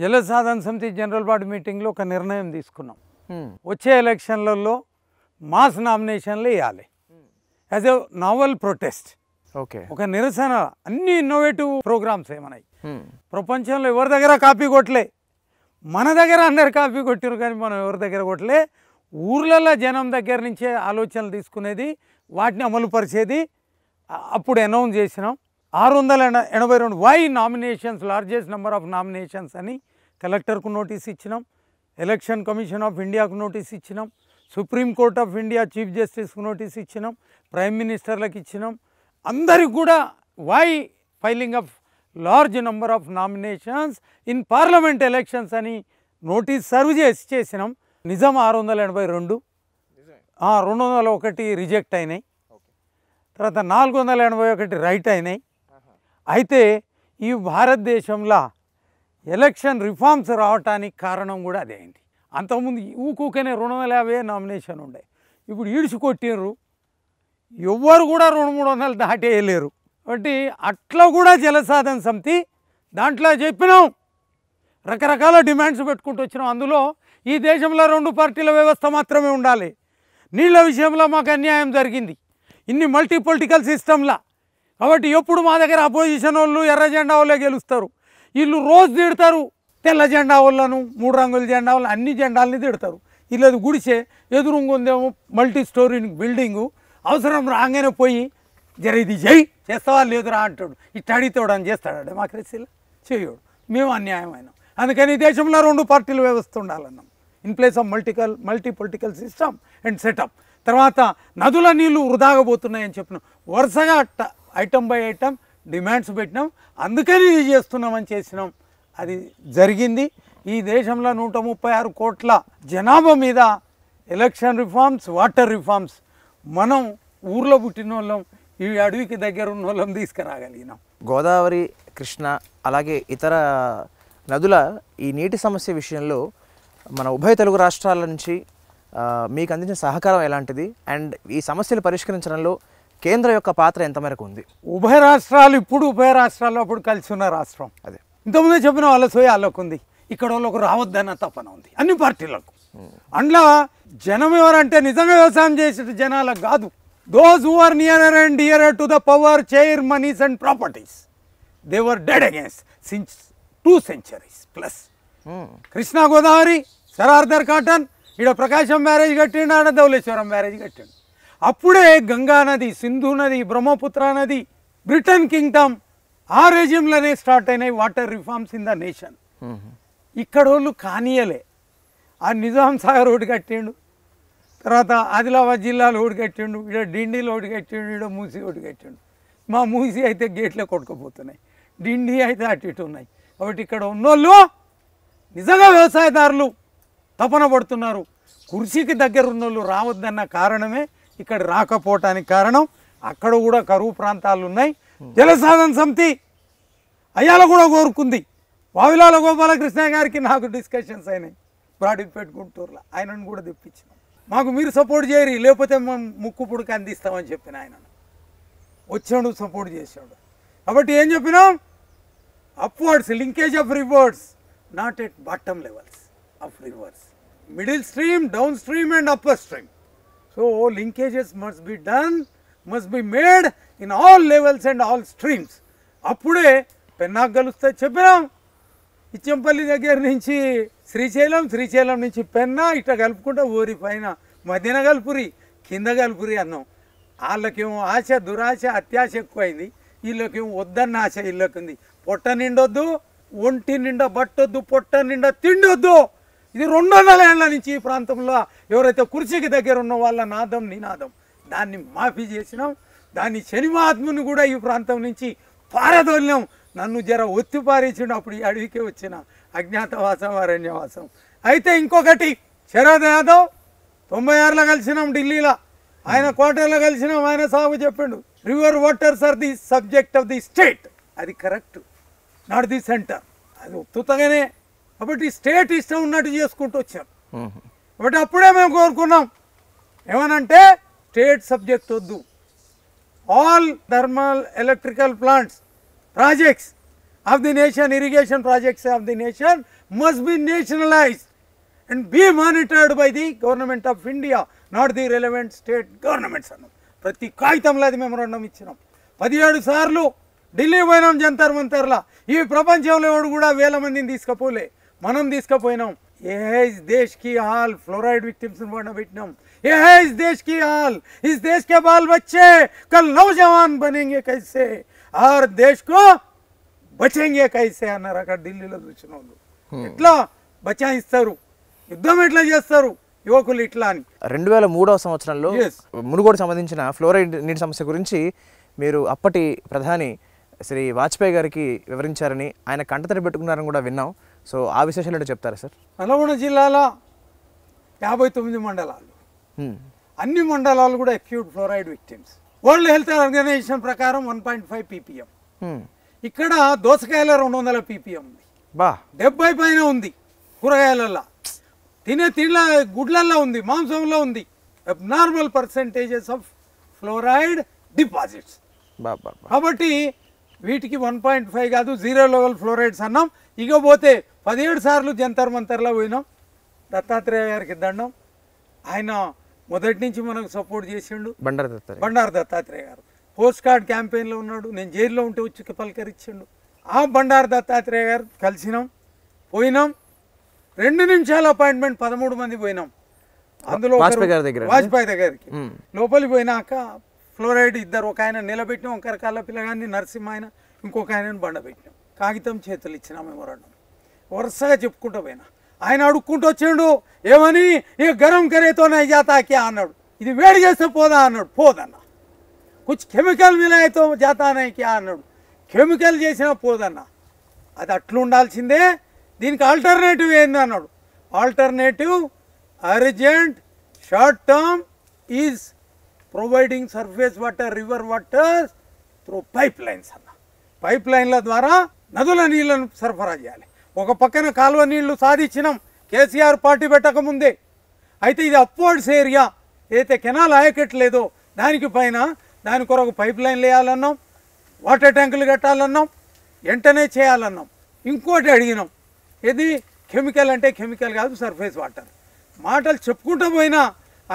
జల సాధన సమితి జనరల్ బాడీ మీటింగ్లో ఒక నిర్ణయం తీసుకున్నాం వచ్చే ఎలక్షన్లలో మాస్ నామినేషన్లు వేయాలి as a novel protest okay ఒక నిరసన అన్ని ఇన్నోవేటివ్ ప్రోగ్రామ్స్ ఏమన్నాయి ప్రపంచంలో ఎవరి దగ్గర కాపీ కొట్టలే మన దగ్గర అందరు కాపీ కొట్టారు కానీ మనం ఎవరి దగ్గర కొట్టలే ఊర్లలో జనం దగ్గర నుంచే ఆలోచనలు తీసుకునేది వాటిని అమలుపరిచేది అప్పుడు అనౌన్స్ చేసినాం ఆరు వందల ఎనభై రెండు why nominations largest number of nominations అని కలెక్టర్కు నోటీస్ ఇచ్చినాం ఎలక్షన్ కమిషన్ ఆఫ్ ఇండియాకు నోటీస్ ఇచ్చినాం సుప్రీంకోర్ట్ ఆఫ్ ఇండియా చీఫ్ జస్టిస్కు నోటీస్ ఇచ్చినాం ప్రైమ్ మినిస్టర్లకు ఇచ్చినాం అందరికి కూడా why filing of large number of nominations in parliament elections అని నోటీస్ సర్వ్ చేసి చేసినాం నిజం ఆరు వందల ఎనభై రెండు రెండు వందల ఒకటి రిజెక్ట్ అయినాయి తర్వాత నాలుగు వందల ఎనభై ఒకటి రైట్ అయినాయి అయితే ఈ భారతదేశంలో ఎలక్షన్ రిఫార్మ్స్ రావటానికి కారణం కూడా అదే అయింది అంతకుముందు ఊకూకనే రెండు యాభై నామినేషన్ ఉండే ఇప్పుడు కొట్టినరు ఎవ్వరు కూడా రెండు మూడు వందలు దాటేయలేరు కాబట్టి అట్లా కూడా జలసాధన సమితి దాంట్లో చెప్పినాం రకరకాల డిమాండ్స్ పెట్టుకుంటూ వచ్చినాం అందులో ఈ దేశంలో రెండు పార్టీల వ్యవస్థ మాత్రమే ఉండాలి నీళ్ళ విషయంలో మాకు అన్యాయం జరిగింది ఇన్ని మల్టీ పొలిటికల్ సిస్టంలా కాబట్టి ఎప్పుడు మా దగ్గర అపోజిషన్ వాళ్ళు ఎర్ర జెండా వాళ్ళే గెలుస్తారు వీళ్ళు రోజు తిడతారు తెల్ల జెండా వాళ్ళను మూడు రంగుల జెండా వాళ్ళని అన్ని జెండాలని తిడతారు వీళ్ళది గుడిసే ఎదురుంగుందేమో మల్టీ స్టోరీ బిల్డింగు అవసరం రాగానే పోయి జర ఇది జై చేస్తావా లేదురా అంటాడు ఇట్లా అడిగితేవాడు అని చేస్తాడా డెమోక్రసీలో చేయడు మేము అన్యాయమైన అందుకని దేశంలో రెండు పార్టీలు వ్యవస్థ ఉండాలన్నాం in place of multical multi political system and setup తర్వాత నదుల నీళ్లు వృధాగా పోతున్నాయని చెప్పిన వరుసగా ఐటమ్ బై ఐటమ్ డిమాండ్స్ పెట్టినాం అందుకని ఇది చేస్తున్నామని చేసినాం అది జరిగింది ఈ దేశంలో నూట ముప్పై ఆరు కోట్ల జనాభా మీద ఎలక్షన్ రిఫార్మ్స్ వాటర్ రిఫార్మ్స్ మనం ఊర్లో పుట్టిన వాళ్ళం ఈ అడవికి దగ్గర ఉన్న వాళ్ళం తీసుకురాగలిగినాం గోదావరి కృష్ణ అలాగే ఇతర నదుల ఈ నీటి సమస్య విషయంలో మన ఉభయ తెలుగు రాష్ట్రాల నుంచి మీకు అందించిన సహకారం ఎలాంటిది అండ్ ఈ సమస్యలు పరిష్కరించడంలో కేంద్రం యొక్క పాత్ర ఎంతమేరకు ఉంది ఉభయ రాష్ట్రాలు ఇప్పుడు ఉభయ రాష్ట్రాలు అప్పుడు కలిసి ఉన్న రాష్ట్రం అదే ఇంతకుముందే చెప్పిన వాళ్ళ సోయ వాళ్ళకు ఉంది ఇక్కడ వాళ్ళకు రావద్దన్న తపన ఉంది అన్ని పార్టీలకు అందులో జనం ఎవరంటే నిజంగా వ్యవసాయం చేసే జనాలకు కాదు those who are near and dear to the power chair monies and properties they were dead against since two centuries plus Krishna Godavari sir arthur cotton ఇక్కడ ప్రకాశం మ్యారేజ్ కట్టిండు ఆడ ధవలేశ్వరం మ్యారేజ్ కట్టిండు అప్పుడే గంగా నది సింధు నది బ్రహ్మపుత్ర నది బ్రిటన్ కింగ్డమ్ ఆ రేజియంలోనే స్టార్ట్ అయినాయి water reforms in the nation ఇక్కడ వాళ్ళు కానియలే ఆ నిజాం సాగర్ ఒకటి కట్టిండు తర్వాత ఆదిలాబాద్ జిల్లాలో ఒకటి కట్టిండు ఇక్కడ డిండిలో ఒకటి కట్టిండు ఇక్కడ మూసి ఒకటి కట్టిండు మా మూసి అయితే గేట్లో కొట్టుకుపోతున్నాయి డిండి అయితే అటు ఇటు ఉన్నాయి కాబట్టి ఇక్కడ ఉన్నోళ్ళు నిజంగా వ్యవసాయదారులు తపన పడుతున్నారు కుర్చీకి దగ్గర ఉన్నోళ్ళు రావద్దన్న కారణమే ఇక్కడ రాకపోవటానికి కారణం అక్కడ కూడా కరువు ప్రాంతాలు ఉన్నాయి జలసాధన సమితి అయ్యాల కూడా కోరుకుంది వావిలాల గోపాలకృష్ణ గారికి నాకు డిస్కషన్స్ అయినాయి బ్రాడిపేట గుంటూరులో ఆయనను కూడా తెప్పించాను మాకు మీరు సపోర్ట్ చేయరు లేకపోతే మేము ముక్కు పుడక అందిస్తామని చెప్పిన ఆయన వచ్చాడు సపోర్ట్ చేశాడు కాబట్టి ఏం చెప్పినాం upwards linkage of rivers not at bottom levels of rivers middle stream down stream and upper stream so linkages must be done must be made in all levels and all streams. అప్పుడే పెన్నాకు కలుస్తాయి చెప్పినాం ఇచ్చంపల్లి దగ్గర నుంచి శ్రీశైలం శ్రీశైలం నుంచి పెన్నా ఇట్లా కలుపుకుంటే ఊరి పైన మధ్యన కలుపురి కింద కలుపురి అన్నాం వాళ్ళకేమో ఆశ దురాశ అత్యాశ ఎక్కువైంది వీళ్ళకేమో వద్దన్న ఆశ వీళ్ళకుంది పొట్ట నిండొద్దు ఒంటి నిండా బట్టొద్దు పొట్ట నిండా తిండొద్దు ఇది రెండు వందల నుంచి ఈ ప్రాంతంలో ఎవరైతే కుర్చీకి దగ్గర ఉన్న వాళ్ళ నాదం నినాదం దాన్ని మాఫీ చేసినాం దాన్ని శనిమాత్మను కూడా ఈ ప్రాంతం నుంచి పారదోలినాం నన్ను జర ఒత్తిపారేసిండు అప్పుడు ఈ అడవికే వచ్చిన అజ్ఞాతవాసం అరణ్యవాసం అయితే ఇంకొకటి శరద్ యాదవ్ తొంభై ఆరులో కలిసినాం ఢిల్లీలో ఆయన కోటర్లో కలిసినాం ఆయన సాగు చెప్పాడు river waters are the subject of the state అది కరెక్ట్ నాట్ ది సెంటర్ అది ఒత్తుతగానే కాబట్టి స్టేట్ ఇష్టం ఉన్నట్టు చేసుకుంటూ వచ్చాం కాబట్టి అప్పుడే మేము కోరుకున్నాం ఏమనంటే స్టేట్ సబ్జెక్ట్ వద్దు all thermal electrical plants projects of the nation irrigation projects of the nation must be nationalised and be monitored by the government of India not the relevant state governments అన్నాం ప్రతి కాగితంలో అది memorandum ఇచ్చినాం పదిహేడు సార్లు ఢిల్లీ పోయినాం జంతర్ మంతర్లా ఈ ప్రపంచంలో ఎవడు కూడా వేల మందిని తీసుకపోలే మనం తీసుకుపోయినాం ఏహైజ్ దేశ్ కి హాల్ ఫ్లోరైడ్ విక్టిమ్స్ పెట్టినాం ఏహైజ్ దేశ్ కి హాల్ ఇస్ దేశ్ కే బాల్ బచ్చే కల్ నౌజవాన్ బనేంగే కైసే ఆర్ దేశ్ కో బచేంగే కైసే అన్నారు అక్కడ ఢిల్లీలో చూసిన వాళ్ళు ఎట్లా బచాయిస్తారు యుద్ధం ఎట్లా చేస్తారు యువకులు ఇట్లా అని రెండు వేల మూడవ సంవత్సరంలో మునుగోడు సంబంధించిన ఫ్లోరైడ్ నీటి సమస్య గురించి మీరు అప్పటి ప్రధాని శ్రీ వాజ్పేయి గారికి వివరించారని ఆయన కంటతడి పెట్టుకున్నారని కూడా విన్నాం సో ఆ విశేషాలు అంటే చెప్తారా సార్ నల్గొండ జిల్లాలో యాభై తొమ్మిది మండలాలు అన్ని మండలాలు కూడా acute fluoride victims world health organization ప్రకారం వన్ పాయింట్ ఫైవ్ పీపీఎం ఇక్కడ దోసకాయల రెండు వందల పీపీఎం ఉంది బా డెబ్బై పైన ఉంది కూరగాయలలో తినే తిండ్ల గుడ్లల్లో ఉంది మాంసంలో ఉంది abnormal percentages of fluoride deposits కాబట్టి వీటికి వన్ పాయింట్ ఫైవ్ కాదు జీరో లెవెల్ ఫ్లోరైడ్స్ అన్నాం ఇకపోతే పదిహేడు సార్లు జంతర్ మంతర్లో పోయినాం దత్తాత్రేయ గారికి దండం ఆయన మొదటి నుంచి మనకు సపోర్ట్ చేసిండు బండారు దత్తాత్రేయ బండారు దత్తాత్రేయ గారు పోస్ట్ కార్డ్ క్యాంపెయిన్లో ఉన్నాడు నేను జైల్లో ఉంటే వచ్చి పలకరించిండు ఆ బండారు దత్తాత్రేయ గారు కలిసినాం పోయినాం రెండు నిమిషాలు అపాయింట్మెంట్ పదమూడు మంది పోయినాం అందులో వాజ్పేయి దగ్గరికి లోపలికి పోయినాక ఫ్లోరైడ్ ఇద్దరు ఒక ఆయన నిలబెట్టినాం ఒకరి కళ్ళ పిల్లగాన్ని నరసింహ ఆయన ఇంకొక ఆయనని బండబెట్టినాం కాగితం చేతులు ఇచ్చినాం మెమోరాండం వరుసగా చెప్పుకుంటూ పోయినా ఆయన అడుక్కుంటూ వచ్చిండు ఏమని ఇక గరం కరేతోనే జాతాకే అన్నాడు ఇది వేడి చేస్తే పోదా అన్నాడు పోదన్న కొంచెం కెమికల్ మిలాయితో జాతానాయికి అన్నాడు కెమికల్ చేసినా పోదన్న అది అట్లు ఉండాల్సిందే దీనికి ఆల్టర్నేటివ్ ఏంది అన్నాడు alternative urgent short term is providing surface water river water through pipe lines అన్న పైప్ లైన్ల ద్వారా నదుల నీళ్లను సరఫరా చేయాలి ఒక పక్కన కాలువ నీళ్లు సాధించినాం కేసీఆర్ పార్టీ పెట్టకముందే అయితే ఇది అప్వర్డ్స్ ఏరియా ఏదైతే కెనాల్ ఆయకట్లేదో దానికి పైన దాని కొరకు పైప్ లైన్ వేయాలన్నాం వాటర్ ట్యాంకులు కట్టాలన్నాం వెంటనే చేయాలన్నాం ఇంకోటి అడిగినాం ఇది కెమికల్ అంటే కెమికల్ కాదు సర్ఫేస్ వాటర్ మాటలు చెప్పుకుంటూ పోయినా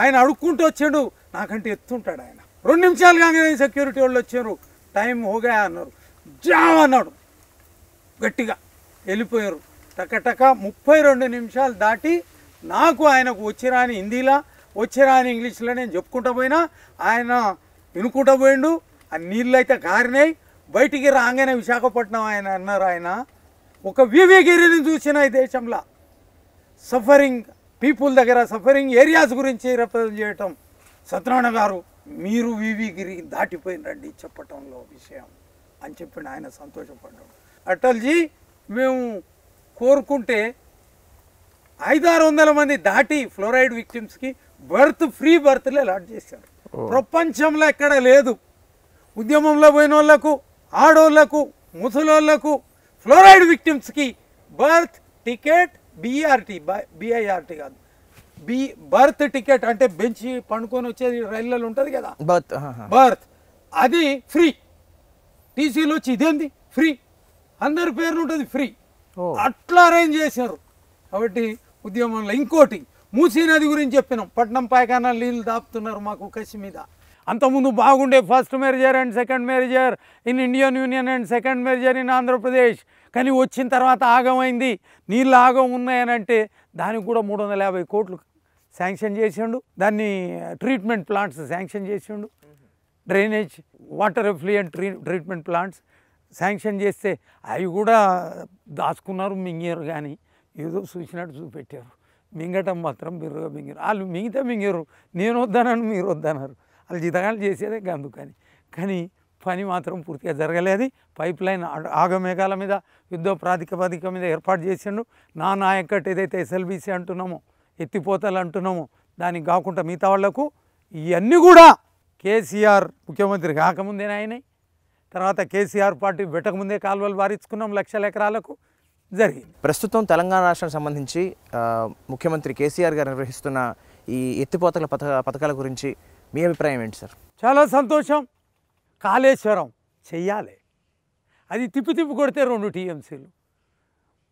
ఆయన అడుక్కుంటూ వచ్చాడు నాకంటే ఎత్తుంటాడు ఆయన రెండు నిమిషాలు కాగానే సెక్యూరిటీ వాళ్ళు వచ్చారు టైం హోగా అన్నారు జా అన్నాడు గట్టిగా వెళ్ళిపోయారు టకటక ముప్పై రెండు నిమిషాలు దాటి నాకు ఆయనకు వచ్చిరాని హిందీలా వచ్చిరాని ఇంగ్లీష్లో నేను చెప్పుకుంటా పోయినా ఆయన వినుకుంటా పోయిండు ఆ నీళ్ళు అయితే కారినాయి బయటికి రాగానే విశాఖపట్నం ఆయన అన్నారు ఆయన ఒక వివేగిరిని చూసిన ఈ దేశంలో సఫరింగ్ పీపుల్ దగ్గర సఫరింగ్ ఏరియాస్ గురించి రిప్రజెంట్ చేయటం సత్యనారాయణ గారు మీరు వివిగిరి దాటిపోయినరండి చెప్పటంలో విషయం అని చెప్పిన ఆయన సంతోషపడ్డాడు అటల్జీ మేము కోరుకుంటే ఐదారు వందల మంది దాటి ఫ్లోరైడ్ విక్టిమ్స్కి బర్త్ ఫ్రీ బర్త్లే అలాట్ చేశారు ప్రపంచంలో ఎక్కడ లేదు ఉద్యమంలో పోయిన వాళ్ళకు ఆడోళ్లకు ముసలోళ్లకు ఫ్లోరైడ్ విక్టిమ్స్కి బర్త్ టికెట్ బీఆర్టీ బీఐఆర్టీ కాదు బి బర్త్ టికెట్ అంటే బెంచి పండుకొని వచ్చేది రైళ్ళలో ఉంటుంది కదా బర్త్ బర్త్ అది ఫ్రీ టీసీలు వచ్చి ఇదేంది ఫ్రీ అందరి పేరు ఉంటుంది ఫ్రీ అట్లా అరేంజ్ చేశారు కాబట్టి ఉద్యమంలో ఇంకోటి మూసీ నది గురించి చెప్పినాం పట్నం పాయకాన నీళ్ళు దాపుతున్నారు మాకు కసి మీద అంతకుముందు బాగుండే first merger and second merger in Indian union and second merger in Andhra Pradesh కానీ వచ్చిన తర్వాత ఆగమైంది నీళ్ళు ఆగం ఉన్నాయనంటే దానికి కూడా మూడు వందల యాభై కోట్లు శాంక్షన్ చేసిండు దాన్ని ట్రీట్మెంట్ ప్లాంట్స్ శాంక్షన్ చేసిండు drainage water effluent tree treatment plants sanction చేస్తే అవి కూడా దాచుకున్నారు మింగారు కానీ ఏదో చూసినట్టు చూపెట్టారు మింగటం మాత్రం బిర్రుగా మింగారు వాళ్ళు మింగితే మింగారు నేను వద్దానని మీరు వద్దన్నారు వాళ్ళు జితగాలు చేసేదే గందు కానీ కానీ పని మాత్రం పూర్తిగా జరగలేదు పైప్ లైన్ ఆగమేఘాల మీద యుద్ధ ప్రాతిపదిక మీద ఏర్పాటు చేసిండు నా నాయకట్ ఏదైతే ఎస్ఎల్బీసీ అంటున్నామో ఎత్తిపోతలు అంటున్నామో దానికి కాకుండా మిగతా వాళ్లకు ఇవన్నీ కూడా కేసీఆర్ ముఖ్యమంత్రి కాకముందేనా అయినాయి తర్వాత కేసీఆర్ పార్టీ పెట్టకముందే కాలువలు వారించుకున్నాం లక్షల ఎకరాలకు జరిగింది ప్రస్తుతం తెలంగాణ రాష్ట్రానికి సంబంధించి ముఖ్యమంత్రి కేసీఆర్ గారు నిర్వహిస్తున్న ఈ ఎత్తిపోతల పథక పథకాల గురించి మీ అభిప్రాయం ఏంటి సార్ చాలా సంతోషం కాళేశ్వరం చెయ్యాలి అది తిప్పి తిప్పి కొడితే రెండు టీఎంసీలు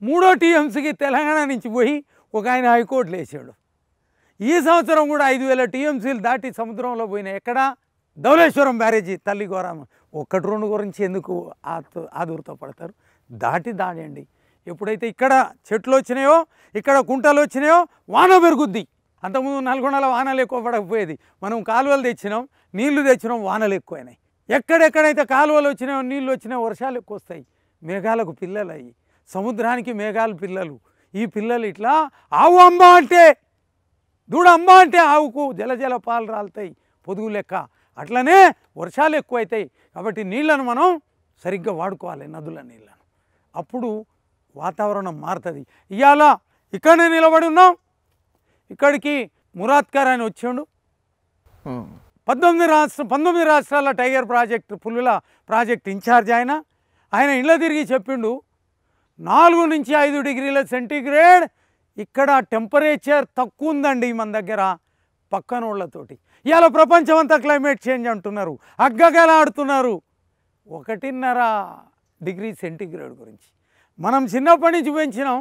మూడో టీఎంసీకి తెలంగాణ నుంచి పోయి ఒక ఆయన హైకోర్టులు వేసాడు ఈ సంవత్సరం కూడా ఐదు వేల టీఎంసీలు దాటి సముద్రంలో పోయిన ఎక్కడా ధవలేశ్వరం బ్యారేజీ తల్లి గోరామ ఒకటి రెండు గురించి ఎందుకు ఆదురుతో పడతారు దాటి దాడండి ఎప్పుడైతే ఇక్కడ చెట్లు వచ్చినాయో ఇక్కడ కుంటలు వచ్చినాయో వాన పెరుగుద్ది అంతకుముందు నల్గొండలో వానలు ఎక్కువ పడకపోయేది మనం కాలువలు తెచ్చినాం నీళ్లు తెచ్చినాం వానలు ఎక్కువైనాయి ఎక్కడెక్కడైతే కాలువలు వచ్చినాయో నీళ్ళు వచ్చినాయో వర్షాలు ఎక్కువ వస్తాయి మేఘాలకు పిల్లలు అయ్యి సముద్రానికి మేఘాలు పిల్లలు ఈ పిల్లలు ఇట్లా ఆవు అంబ అంటే దూడ అంబ అంటే ఆవుకు జల జల పాలు రాలుతాయి పొదుగు లెక్క అట్లనే వర్షాలు ఎక్కువైతాయి కాబట్టి నీళ్లను మనం సరిగ్గా వాడుకోవాలి నదుల నీళ్ళను అప్పుడు వాతావరణం మారుతుంది ఇవాళ ఇక్కడనే నిలబడి ఉన్నాం ఇక్కడికి మురాద్కర్ అని వచ్చాడు పంతొమ్మిది రాష్ట్ర పంతొమ్మిది రాష్ట్రాల టైగర్ ప్రాజెక్ట్ పుల్లుల ప్రాజెక్ట్ ఇన్ఛార్జ్ ఆయన ఆయన ఇళ్ళ తిరిగి చెప్పిండు నాలుగు నుంచి ఐదు డిగ్రీల సెంటీగ్రేడ్ ఇక్కడ టెంపరేచర్ తక్కువ ఉందండి మన దగ్గర పక్కనోళ్ళతోటి ఇవాళ ప్రపంచం అంతా క్లైమేట్ చేంజ్ అంటున్నారు అగ్గగలాడుతున్నారు ఒకటిన్నర డిగ్రీ సెంటిగ్రేడ్ గురించి మనం చిన్నప్పటి నుంచి పెంచినాం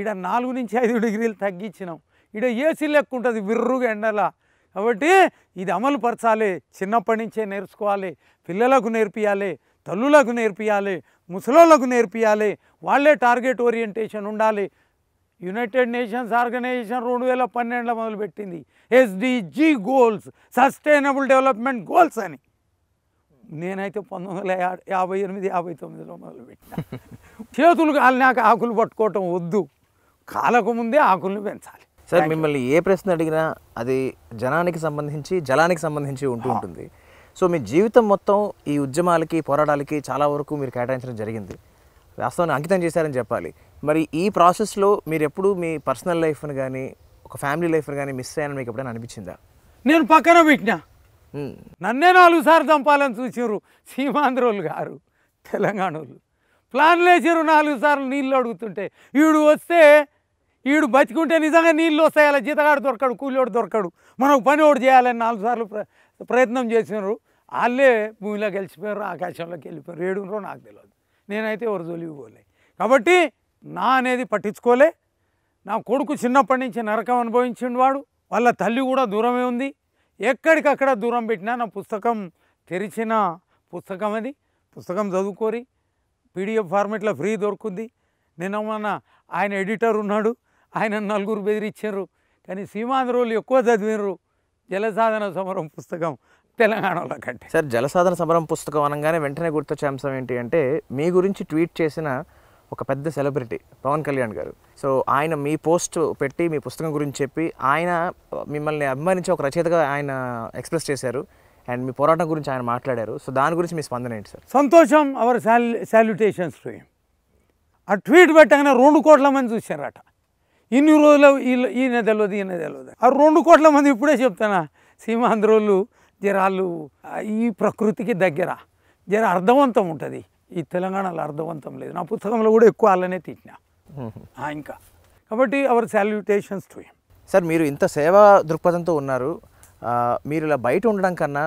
ఈడ నాలుగు నుంచి ఐదు డిగ్రీలు తగ్గించినాం ఈడ ఏసీ లెక్కుంటుంది ఉంటుంది విర్రుగా ఎండల కాబట్టి ఇది అమలు పరచాలి చిన్నప్పటి నుంచే నేర్చుకోవాలి పిల్లలకు నేర్పియాలి తల్లులకు నేర్పియాలి ముసలోళ్ళకు నేర్పియాలి వాళ్ళే టార్గెట్ ఓరియంటేషన్ ఉండాలి యునైటెడ్ నేషన్స్ ఆర్గనైజేషన్ రెండు వేల పన్నెండులో మొదలుపెట్టింది SDG goals sustainable development goals అని నేనైతే పంతొమ్మిది వందల యాభై ఎనిమిది యాభై తొమ్మిదిలో మొదలుపెట్టిన చేతులు కాలినాక ఆకులు పట్టుకోవటం వద్దు కాలకు ముందే ఆకులను పెంచాలి సార్ మిమ్మల్ని ఏ ప్రశ్న అడిగినా అది జనానికి సంబంధించి జలానికి సంబంధించి ఉంటూ ఉంటుంది సో మీ జీవితం మొత్తం ఈ ఉద్యమాలకి పోరాటాలకి చాలా వరకు మీరు కేటాయించడం జరిగింది వాస్తవాన్ని అంకితం చేశారని చెప్పాలి మరి ఈ ప్రాసెస్లో మీరు ఎప్పుడు మీ పర్సనల్ లైఫ్ని కానీ ఒక ఫ్యామిలీ లైఫ్ని కానీ మిస్ అయ్యాను మీకు ఎప్పుడైనా అనిపించిందా నేను పక్కన పెట్టినా నన్నే నాలుగు సార్లు చంపాలని చూసారు సీమాంధ్రోలు గారు తెలంగాణ వాళ్ళు లేచారు నాలుగు సార్లు నీళ్ళు అడుగుతుంటే వీడు వస్తే వీడు బతికుంటే నిజంగా నీళ్ళు వస్తాయి అలా జీతగాడు దొరకడు కూలివాడు దొరకడు మనకు పని ఒకటి చేయాలని నాలుగు సార్లు ప్రయత్నం చేసినారు వాళ్ళే భూమిలోకి వెళ్ళిపోయారు ఆకాశంలోకి వెళ్ళిపోయారు ఏడునరో నాకు తెలియదు నేనైతే ఎవరు జోలికి కాబట్టి నా అనేది పట్టించుకోలే నా కొడుకు చిన్నప్పటి నుంచి నరకం అనుభవించిన వాడు వాళ్ళ తల్లి కూడా దూరమే ఉంది ఎక్కడికక్కడ దూరం పెట్టినా నా పుస్తకం తెరిచిన పుస్తకం అది పుస్తకం చదువుకోరి పీడిఎఫ్ ఫార్మేట్లో ఫ్రీ దొరుకుంది నేను మన ఆయన ఎడిటర్ ఉన్నాడు ఆయన నలుగురు బెదిరించారు కానీ సీమాంధ్రోలు ఎక్కువ చదివినరు జలసాధన సమరం పుస్తకం తెలంగాణలో కంటే సార్ జలసాధన సమరం పుస్తకం అనగానే వెంటనే గుర్తొచ్చే అంశం ఏంటి అంటే మీ గురించి ట్వీట్ చేసిన ఒక పెద్ద సెలబ్రిటీ పవన్ కళ్యాణ్ గారు సో ఆయన మీ పోస్ట్ పెట్టి మీ పుస్తకం గురించి చెప్పి ఆయన మిమ్మల్ని అభిమానించి ఒక రచయితగా ఆయన ఎక్స్ప్రెస్ చేశారు అండ్ మీ పోరాటం గురించి ఆయన మాట్లాడారు సో దాని గురించి మీ స్పందన ఏంటి సార్ సంతోషం అవర్ శాల్యుటేషన్స్ టు ఆ ట్వీట్ పెట్టగానే రెండు కోట్ల మంది చూశారట ఇన్ని రోజులు ఈయన తెలియదు ఈయన తెలియదు ఆ రెండు కోట్ల మంది ఇప్పుడే చెప్తానా సీమాంధ్రోళ్ళు జరాళ్ళు ఈ ప్రకృతికి దగ్గర జర అర్థవంతం ఉంటుంది ఈ తెలంగాణలో అర్థవంతం లేదు నా పుస్తకంలో కూడా ఎక్కువ అల్లనే తీసిన ఇంకా కాబట్టి అవర్ సాల్యూటేషన్స్ టు సార్ మీరు ఇంత సేవా దృక్పథంతో ఉన్నారు మీరు ఇలా బయట ఉండడం కన్నా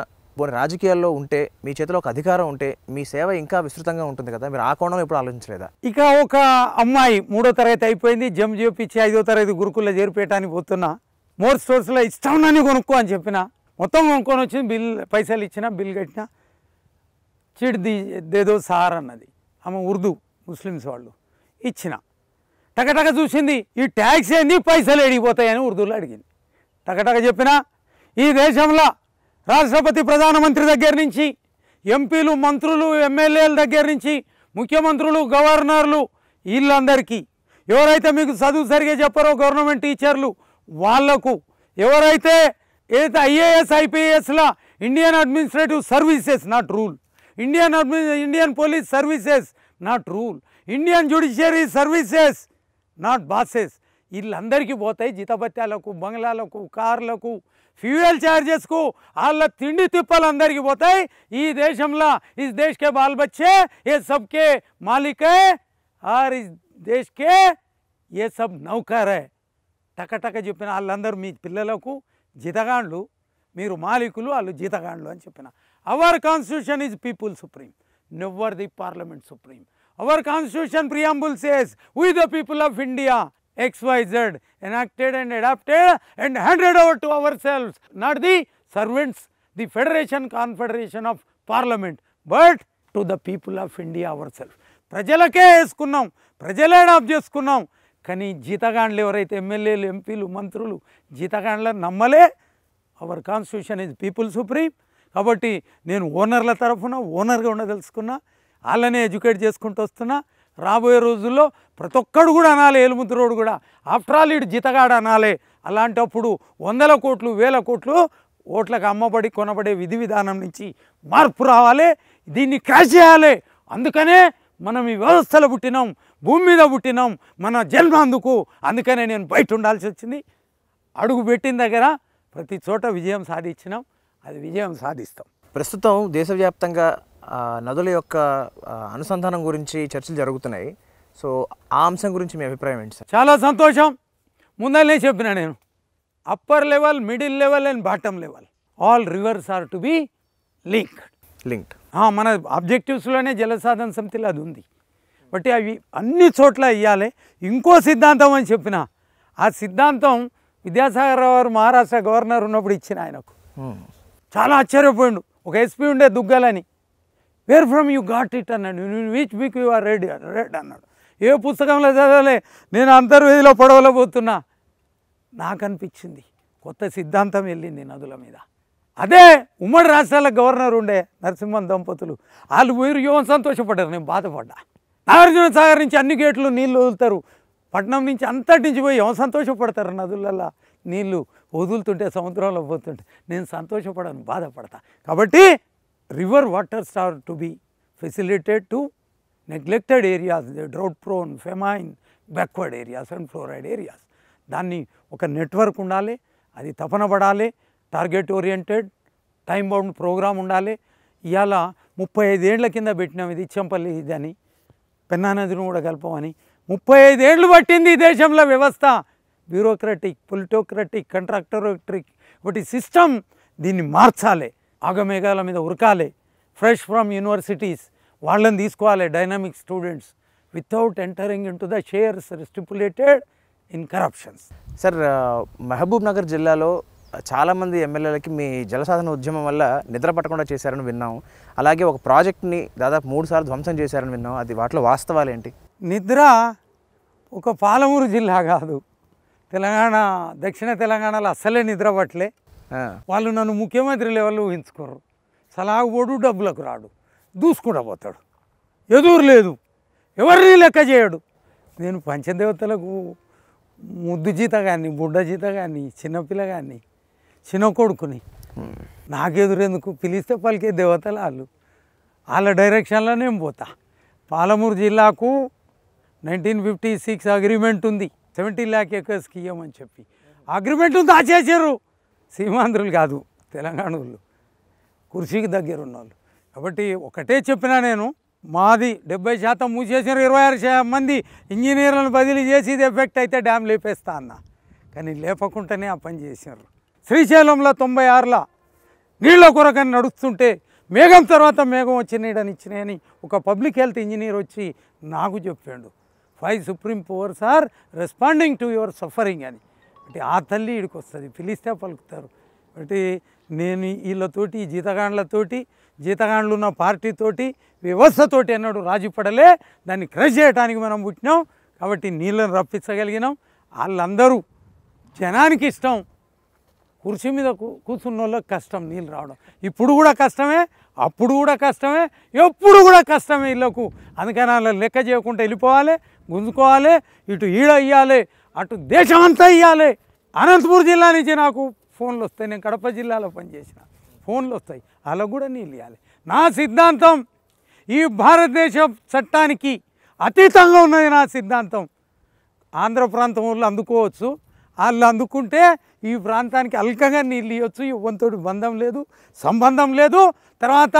రాజకీయాల్లో ఉంటే మీ చేతిలో ఒక అధికారం ఉంటే మీ సేవ ఇంకా విస్తృతంగా ఉంటుంది కదా మీరు ఆ కోణం ఎప్పుడు ఆలోచించలేదా ఇక ఒక అమ్మాయి మూడో తరగతి అయిపోయింది జమ్ చేపించి ఐదో తరగతి గురుకుల్లో చేరిపేయటానికి పోతున్నా మోర్ స్టోర్స్లో ఇష్టం ఉన్నాను కొనుక్కో అని చెప్పిన మొత్తం కొనుక్కొని వచ్చి బిల్ పైసలు ఇచ్చిన బిల్ కట్టిన చీట్ ది దేదో సార్ అన్నది ఆమె ఉర్దూ ముస్లిమ్స్ వాళ్ళు ఇచ్చిన టకటక చూసింది ఈ ట్యాక్స్ ఏంది పైసలు ఎడిగిపోతాయని ఉర్దూలో అడిగింది టకటక చెప్పిన ఈ దేశంలో రాష్ట్రపతి ప్రధానమంత్రి దగ్గర నుంచి ఎంపీలు మంత్రులు ఎమ్మెల్యేల దగ్గర నుంచి ముఖ్యమంత్రులు గవర్నర్లు వీళ్ళందరికీ ఎవరైతే మీకు చదువు సరిగా చెప్పారో గవర్నమెంట్ టీచర్లు వాళ్లకు ఎవరైతే ఏదైతే ఐఏఎస్ ఐపీఎస్ల Indian administrative services not rule Indian Indian police services not rule Indian judiciary services not bosses వీళ్ళందరికీ పోతాయి జీతభత్యాలకు బంగ్లాలకు కార్లకు ఫ్యూయల్ ఛార్జెస్కు వాళ్ళ తిండి తిప్పలందరికీ పోతాయి ఈ దేశంలో ఈ దేశకే బాల్ బచ్చే ఏ సబ్కే మాలికే ఆర్ ఈ దేశకే ఏ సబ్ నౌకరే టకటక చెప్పిన వాళ్ళందరూ మీ పిల్లలకు జీతగాండ్లు మీరు మాలికులు వాళ్ళు జీతగాండ్లు అని చెప్పిన our constitution is people supreme never the parliament supreme our constitution preamble says we the people of India X XYZ enacted and adopted and handed over to our selfs not the servants the federation confederation of parliament but to the people of India our self ప్రజలకే వేసుకున్నాం ప్రజలే adapt చేసుకున్నాం కానీ జీతగాండ్లు ఎవరైతే ఎమ్మెల్యేలు ఎంపీలు మంత్రులు జీతగాండ్ల నమ్మలే our constitution is people supreme కాబట్టి నేను ఓనర్ల తరఫున ఓనర్గా ఉండదలుచుకున్నా వాళ్ళనే ఎడ్యుకేట్ చేసుకుంటూ వస్తున్నా రాబోయే రోజుల్లో ప్రతి ఒక్కడు కూడా అనాలి రోడ్డు కూడా ఆఫ్టర్ ఆల్ ఇటు జితగాడు అనాలి అలాంటప్పుడు వందల కోట్లు వేల కోట్లు ఓట్లకు అమ్మబడి కొనబడే విధి విధానం నుంచి మార్పు రావాలి దీన్ని క్యాష్ చేయాలి అందుకనే మనం ఈ వ్యవస్థలో పుట్టినాం భూమి మీద పుట్టినాం మన జన్మ అందుకు అందుకనే నేను బయట ఉండాల్సి వచ్చింది అడుగు పెట్టిన దగ్గర ప్రతి చోట విజయం సాధించినాం అది విజయం సాధిస్తాం ప్రస్తుతం దేశవ్యాప్తంగా నదుల యొక్క అనుసంధానం గురించి చర్చలు జరుగుతున్నాయి సో ఆ అంశం గురించి మీ అభిప్రాయం ఏంటి సార్ చాలా సంతోషం ముందనే చెప్పిన నేను upper level middle level and bottom level all rivers are to be linked linked మన అబ్జెక్టివ్స్లోనే జలసాధన సమితిలో అది ఉంది బట్టి అవి అన్ని చోట్ల ఇవ్వాలి ఇంకో సిద్ధాంతం అని చెప్పిన ఆ సిద్ధాంతం విద్యాసాగర్ రావు మహారాష్ట్ర గవర్నర్ ఉన్నప్పుడు ఇచ్చిన ఆయనకు hmm. చాలా ఆశ్చర్యపోయిండు ఒక ఎస్పీ ఉండే దుగ్గాలని where from you got it అన్నాడు which book you are read read అన్నాడు ఏ పుస్తకంలో చదవలే నేను అంతర్వేదిలో పొడవలబోతున్నా పోతున్నా నాకు అనిపించింది కొత్త సిద్ధాంతం వెళ్ళింది నదుల మీద అదే ఉమ్మడి రాష్ట్రాల గవర్నర్ ఉండే నరసింహన్ దంపతులు వాళ్ళు పోయి యువం సంతోషపడ్డారు నేను బాధపడ్డా నాగార్జున సాగర్ నుంచి అన్ని గేట్లు నీళ్ళు వదులుతారు పట్నం నుంచి అంతటి నుంచి పోయి యువం సంతోషపడతారు నదులల్లో నీళ్ళు వదులుతుంటే సముద్రంలో పోతుంటే నేను సంతోషపడను బాధపడతా కాబట్టి river waters are to be facilitated to neglected areas drought prone famine backward areas and fluoride areas దాన్ని ఒక నెట్వర్క్ ఉండాలి అది తపన పడాలి target oriented time bound programme ఉండాలి ఇవాళ ముప్పై ఐదేళ్ల కింద పెట్టినాం ఇది ఇచ్చంపల్లి ఇది అని పెన్నా నదిని కూడా కలపమని ముప్పై ఐదేళ్లు పట్టింది ఈ దేశంలో వ్యవస్థ బ్యూరోక్రటిక్ పొలిటోక్రటిక్ కంట్రాక్టరోక్రటిక్ ఒకటి సిస్టమ్ దీన్ని మార్చాలి ఆగమేఘాల మీద ఉరకాలి ఫ్రెష్ ఫ్రమ్ యూనివర్సిటీస్ వాళ్ళని తీసుకోవాలి dynamic students without entering into the shares restipulated in corruptions sir Mahabubnagar జిల్లాలో చాలామంది ఎమ్మెల్యేలకి మీ జలసాధన ఉద్యమం వల్ల నిద్ర పట్టకుండా చేశారని విన్నాం అలాగే ఒక ప్రాజెక్ట్ని దాదాపు మూడు సార్లు ధ్వంసం చేశారని విన్నాం అది వాటిలో వాస్తవాలు ఏంటి నిద్ర ఒక పాలమూరు జిల్లా కాదు తెలంగాణ దక్షిణ తెలంగాణలో అస్సలే నిద్రపట్టలే వాళ్ళు నన్ను ముఖ్యమంత్రి లెవెల్లో ఊహించుకోరు సలాగుబోడు డబ్బులకు రాడు దూసుకుండా పోతాడు ఎదురు లేదు ఎవరిని లెక్క చేయడు నేను పంచదేవతలకు ముద్దు జీత కానీ బుడ్డ జీత కానీ చిన్నపిల్ల కానీ చిన్న కొడుకుని నాకెదురెందుకు పిలిస్తే పలికే దేవతలు వాళ్ళు వాళ్ళ డైరెక్షన్లో నేను పోతా పాలమూరు జిల్లాకు నైన్టీన్ ఫిఫ్టీ సిక్స్ అగ్రిమెంట్ ఉంది సెవెంటీ ల్యాక్ ఎకర్స్కి ఇవ్వమని చెప్పి అగ్రిమెంట్లు దాచేసారు సీమాంధ్రులు కాదు తెలంగాణ వాళ్ళు కుర్చీకి దగ్గర ఉన్నవాళ్ళు కాబట్టి ఒకటే చెప్పినా నేను మాది డెబ్బై శాతం మూసేసిన ఇరవై ఆరు మంది ఇంజనీర్లను బదిలీ చేసి ఇది ఎఫెక్ట్ అయితే డ్యామ్ లేపేస్తా అన్న కానీ లేపకుండానే ఆ పని చేసినారు శ్రీశైలంలో తొంభై ఆరులో నీళ్ళ కొరకని నడుస్తుంటే మేఘం తర్వాత మేఘం వచ్చి నీడనిచ్చినాయని ఒక పబ్లిక్ హెల్త్ ఇంజనీర్ వచ్చి నాకు చెప్పాడు five supreme powers are responding to your suffering అని అంటే ఆ తల్లి ఇడికి వస్తుంది పిలిస్తే పలుకుతారు కాబట్టి నేను వీళ్ళతోటి జీతగాండ్లతోటి జీతగాండ్లు ఉన్న పార్టీతోటి వ్యవస్థతోటి అన్నాడు రాజు పడలే దాన్ని క్రష్ చేయడానికి మనం పుట్టినాం కాబట్టి నీళ్ళని రప్పించగలిగినాం వాళ్ళందరూ జనానికి ఇష్టం కుర్చీ మీద కూర్చున్న వాళ్ళకి కష్టం నీళ్ళు రావడం ఇప్పుడు కూడా కష్టమే అప్పుడు కూడా కష్టమే ఎప్పుడు కూడా కష్టమే వీళ్ళకు అందుకని అలా లెక్క చేయకుండా వెళ్ళిపోవాలి గుంజుకోవాలి ఇటు ఈడ ఇయ్యాలి అటు దేశం అంతా ఇయ్యాలి అనంతపూర్ జిల్లా నుంచి నాకు ఫోన్లు వస్తాయి నేను కడప జిల్లాలో పనిచేసిన ఫోన్లు వస్తాయి అలా కూడా నీళ్ళు ఇవ్వాలి నా సిద్ధాంతం ఈ భారతదేశం చట్టానికి అతీతంగా ఉన్నది నా సిద్ధాంతం ఆంధ్ర ప్రాంతం వాళ్ళు అందుకోవచ్చు వాళ్ళు అందుకుంటే ఈ ప్రాంతానికి అల్కగా నీళ్ళు ఇవ్వచ్చు ఇవ్వంతోటి బంధం లేదు సంబంధం లేదు తర్వాత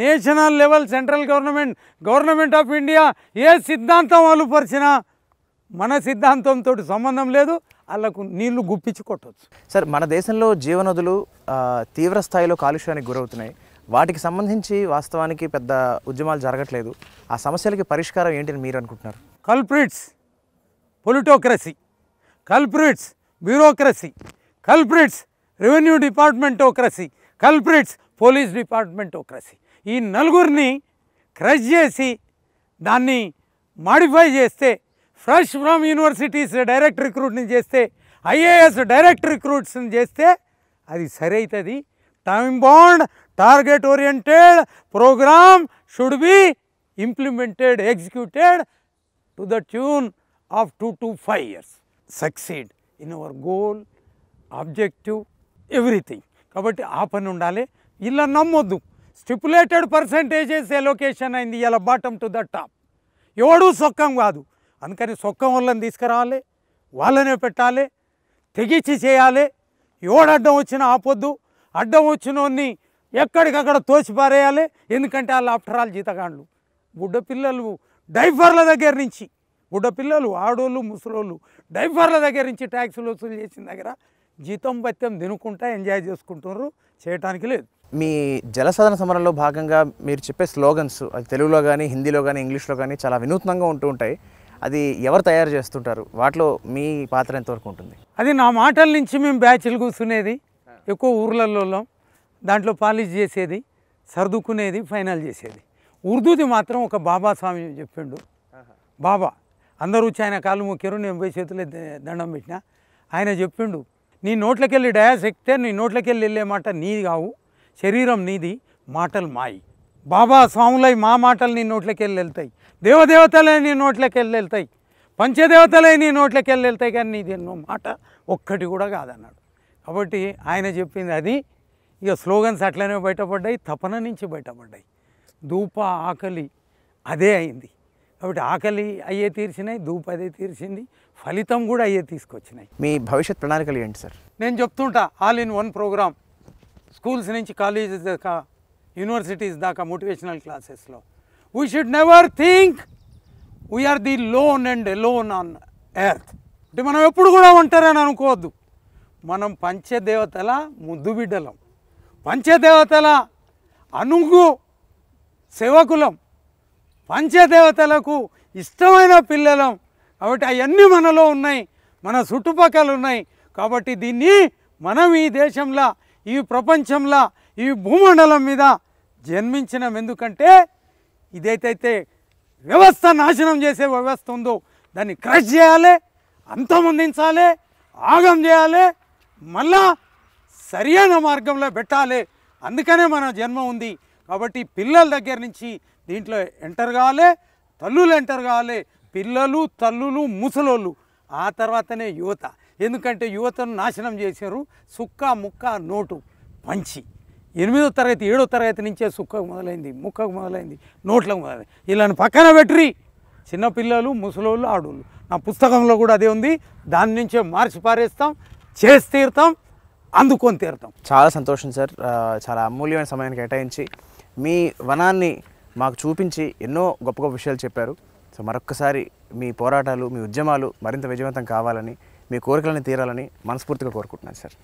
national level central government government of India ఏ సిద్ధాంతం అలుపరిచినా మన సిద్ధాంతంతో సంబంధం లేదు వాళ్ళకు నీళ్లు గుప్పించి కొట్టవచ్చు సార్ మన దేశంలో జీవనదులు తీవ్ర స్థాయిలో కాలుష్యానికి గురవుతున్నాయి వాటికి సంబంధించి వాస్తవానికి పెద్ద ఉద్యమాలు జరగట్లేదు ఆ సమస్యలకి పరిష్కారం ఏంటని మీరు అనుకుంటున్నారు culprits politocracy culprits bureaucracy culprits revenue departmentocracy culprits police departmentocracy ఈ నలుగురిని క్రష్ చేసి దాన్ని మాడిఫై చేస్తే ఫ్రెష్ ఫ్రమ్ యూనివర్సిటీస్ డైరెక్ట్ రిక్రూట్ని చేస్తే ఐఏఎస్ డైరెక్ట్ రిక్రూట్స్ని చేస్తే అది సరైతుంది time bound target oriented programme should be implemented executed to the tune of two to five years succeed in our goal objective everything కాబట్టి ఆ పని ఉండాలి ఇలా నమ్మొద్దు స్టిపులేటెడ్ పర్సంటేజెస్ ఎలొకేషన్ అయింది ఇలా బాటమ్ టు ద టాప్ ఎవడు సొక్కం కాదు అందుకని సొక్కం వాళ్ళని తీసుకురావాలి వాళ్ళనే పెట్టాలి తెగించి చేయాలి ఎవడు అడ్డం వచ్చినా ఆపొద్దు అడ్డం వచ్చినోన్ని ఎక్కడికక్కడ తోచిపారేయాలి పారేయాలి ఎందుకంటే వాళ్ళు ఆఫ్టర్ ఆల్ జీతగాండ్లు గుడ్డ పిల్లలు డైఫర్ల దగ్గర నుంచి గుడ్డ పిల్లలు ఆడోళ్ళు ముసలోళ్ళు డైఫర్ల దగ్గర నుంచి ట్యాక్సులు వసూలు చేసిన దగ్గర జీతం భత్యం తినుకుంటా ఎంజాయ్ చేసుకుంటున్నారు చేయటానికి లేదు మీ జలసాధన సమరంలో భాగంగా మీరు చెప్పే స్లోగన్స్ అది తెలుగులో కానీ హిందీలో కానీ ఇంగ్లీష్లో కానీ చాలా వినూత్నంగా ఉంటూ ఉంటాయి అది ఎవరు తయారు చేస్తుంటారు వాటిలో మీ పాత్ర ఎంతవరకు ఉంటుంది అది నా మాటల నుంచి మేము బ్యాచ్లు కూర్చునేది ఎక్కువ ఊర్లలో దాంట్లో పాలిష్ చేసేది సర్దుకునేది ఫైనల్ చేసేది ఉర్దూది మాత్రం ఒక బాబా స్వామి చెప్పిండు బాబా అందరూ వచ్చి ఆయన కాళ్ళు మొక్కారు నేను పోయి చేతులు దండం పెట్టిన ఆయన చెప్పిండు నీ నోట్లకెళ్ళి డయాస్ ఎక్కితే నీ నోట్లకెళ్ళి వెళ్ళే మాట నీది కావు శరీరం నీది మాటలు మాయి బాబా స్వాములై మా మాటలు నీ నోట్లకెళ్ళి వెళ్తాయి దేవదేవతలే నీ నోట్లకెళ్ళి వెళ్తాయి పంచదేవతలే నీ నోట్లకెళ్ళి వెళ్తాయి కానీ నీది ఎన్నో మాట ఒక్కటి కూడా కాదన్నాడు కాబట్టి ఆయన చెప్పింది అది ఇక స్లోగన్స్ అట్లనే బయటపడ్డాయి తపన నుంచి బయటపడ్డాయి ధూప ఆకలి అదే అయింది కాబట్టి ఆకలి అయ్యే తీర్చినాయి దూపదే తీర్చింది ఫలితం కూడా అయ్యే తీసుకొచ్చినాయి మీ భవిష్యత్ ప్రణాళికలు ఏంటి సార్ నేను చెప్తుంటా all in one programme schools నుంచి కాలేజెస్ దాకా యూనివర్సిటీస్ దాకా మోటివేషనల్ క్లాసెస్లో we should never think we are the lone and lone on earth అంటే మనం ఎప్పుడు కూడా ఉంటారని అనుకోవద్దు మనం పంచదేవతల ముద్దు బిడ్డలం పంచదేవతల అనుగు సేవకులం పంచదేవతలకు ఇష్టమైన పిల్లలం కాబట్టి అవన్నీ మనలో ఉన్నాయి మన చుట్టుపక్కల ఉన్నాయి కాబట్టి దీన్ని మనం ఈ దేశంలో ఈ ప్రపంచంలో ఈ భూమండలం మీద జన్మించినాం ఎందుకంటే ఇదైతే వ్యవస్థ నాశనం చేసే వ్యవస్థ ఉందో దాన్ని క్రష్ చేయాలి అంతమొందించాలి ఆగం చేయాలి మళ్ళా సరియైన మార్గంలో పెట్టాలి అందుకనే మన జన్మ ఉంది కాబట్టి పిల్లల దగ్గర నుంచి దీంట్లో ఎంటర్ కావాలి తల్లులు ఎంటర్ కావాలి పిల్లలు తల్లులు ముసలోళ్ళు ఆ తర్వాతనే యువత ఎందుకంటే యువతను నాశనం చేశారు సుక్క ముక్క నోటు పంచి ఎనిమిదో తరగతి ఏడో తరగతి నుంచే సుక్కకు మొదలైంది ముక్కకు మొదలైంది నోట్లకు మొదలైంది వీళ్ళని పక్కన పెట్టి చిన్నపిల్లలు ముసలోళ్ళు ఆడోళ్ళు నా పుస్తకంలో కూడా అదే ఉంది దాని నుంచే మార్చి పారేస్తాం చేసి తీరుతాం అందుకొని తీరుతాం చాలా సంతోషం సార్ చాలా అమూల్యమైన సమయాన్ని కేటాయించి మీ వనాన్ని మాకు చూపించి ఎన్నో గొప్ప గొప్ప విషయాలు చెప్పారు సో మరొక్కసారి మీ పోరాటాలు మీ ఉద్యమాలు మరింత విజయవంతం కావాలని మీ కోరికలను తీరాలని మనస్ఫూర్తిగా కోరుకుంటున్నాను సార్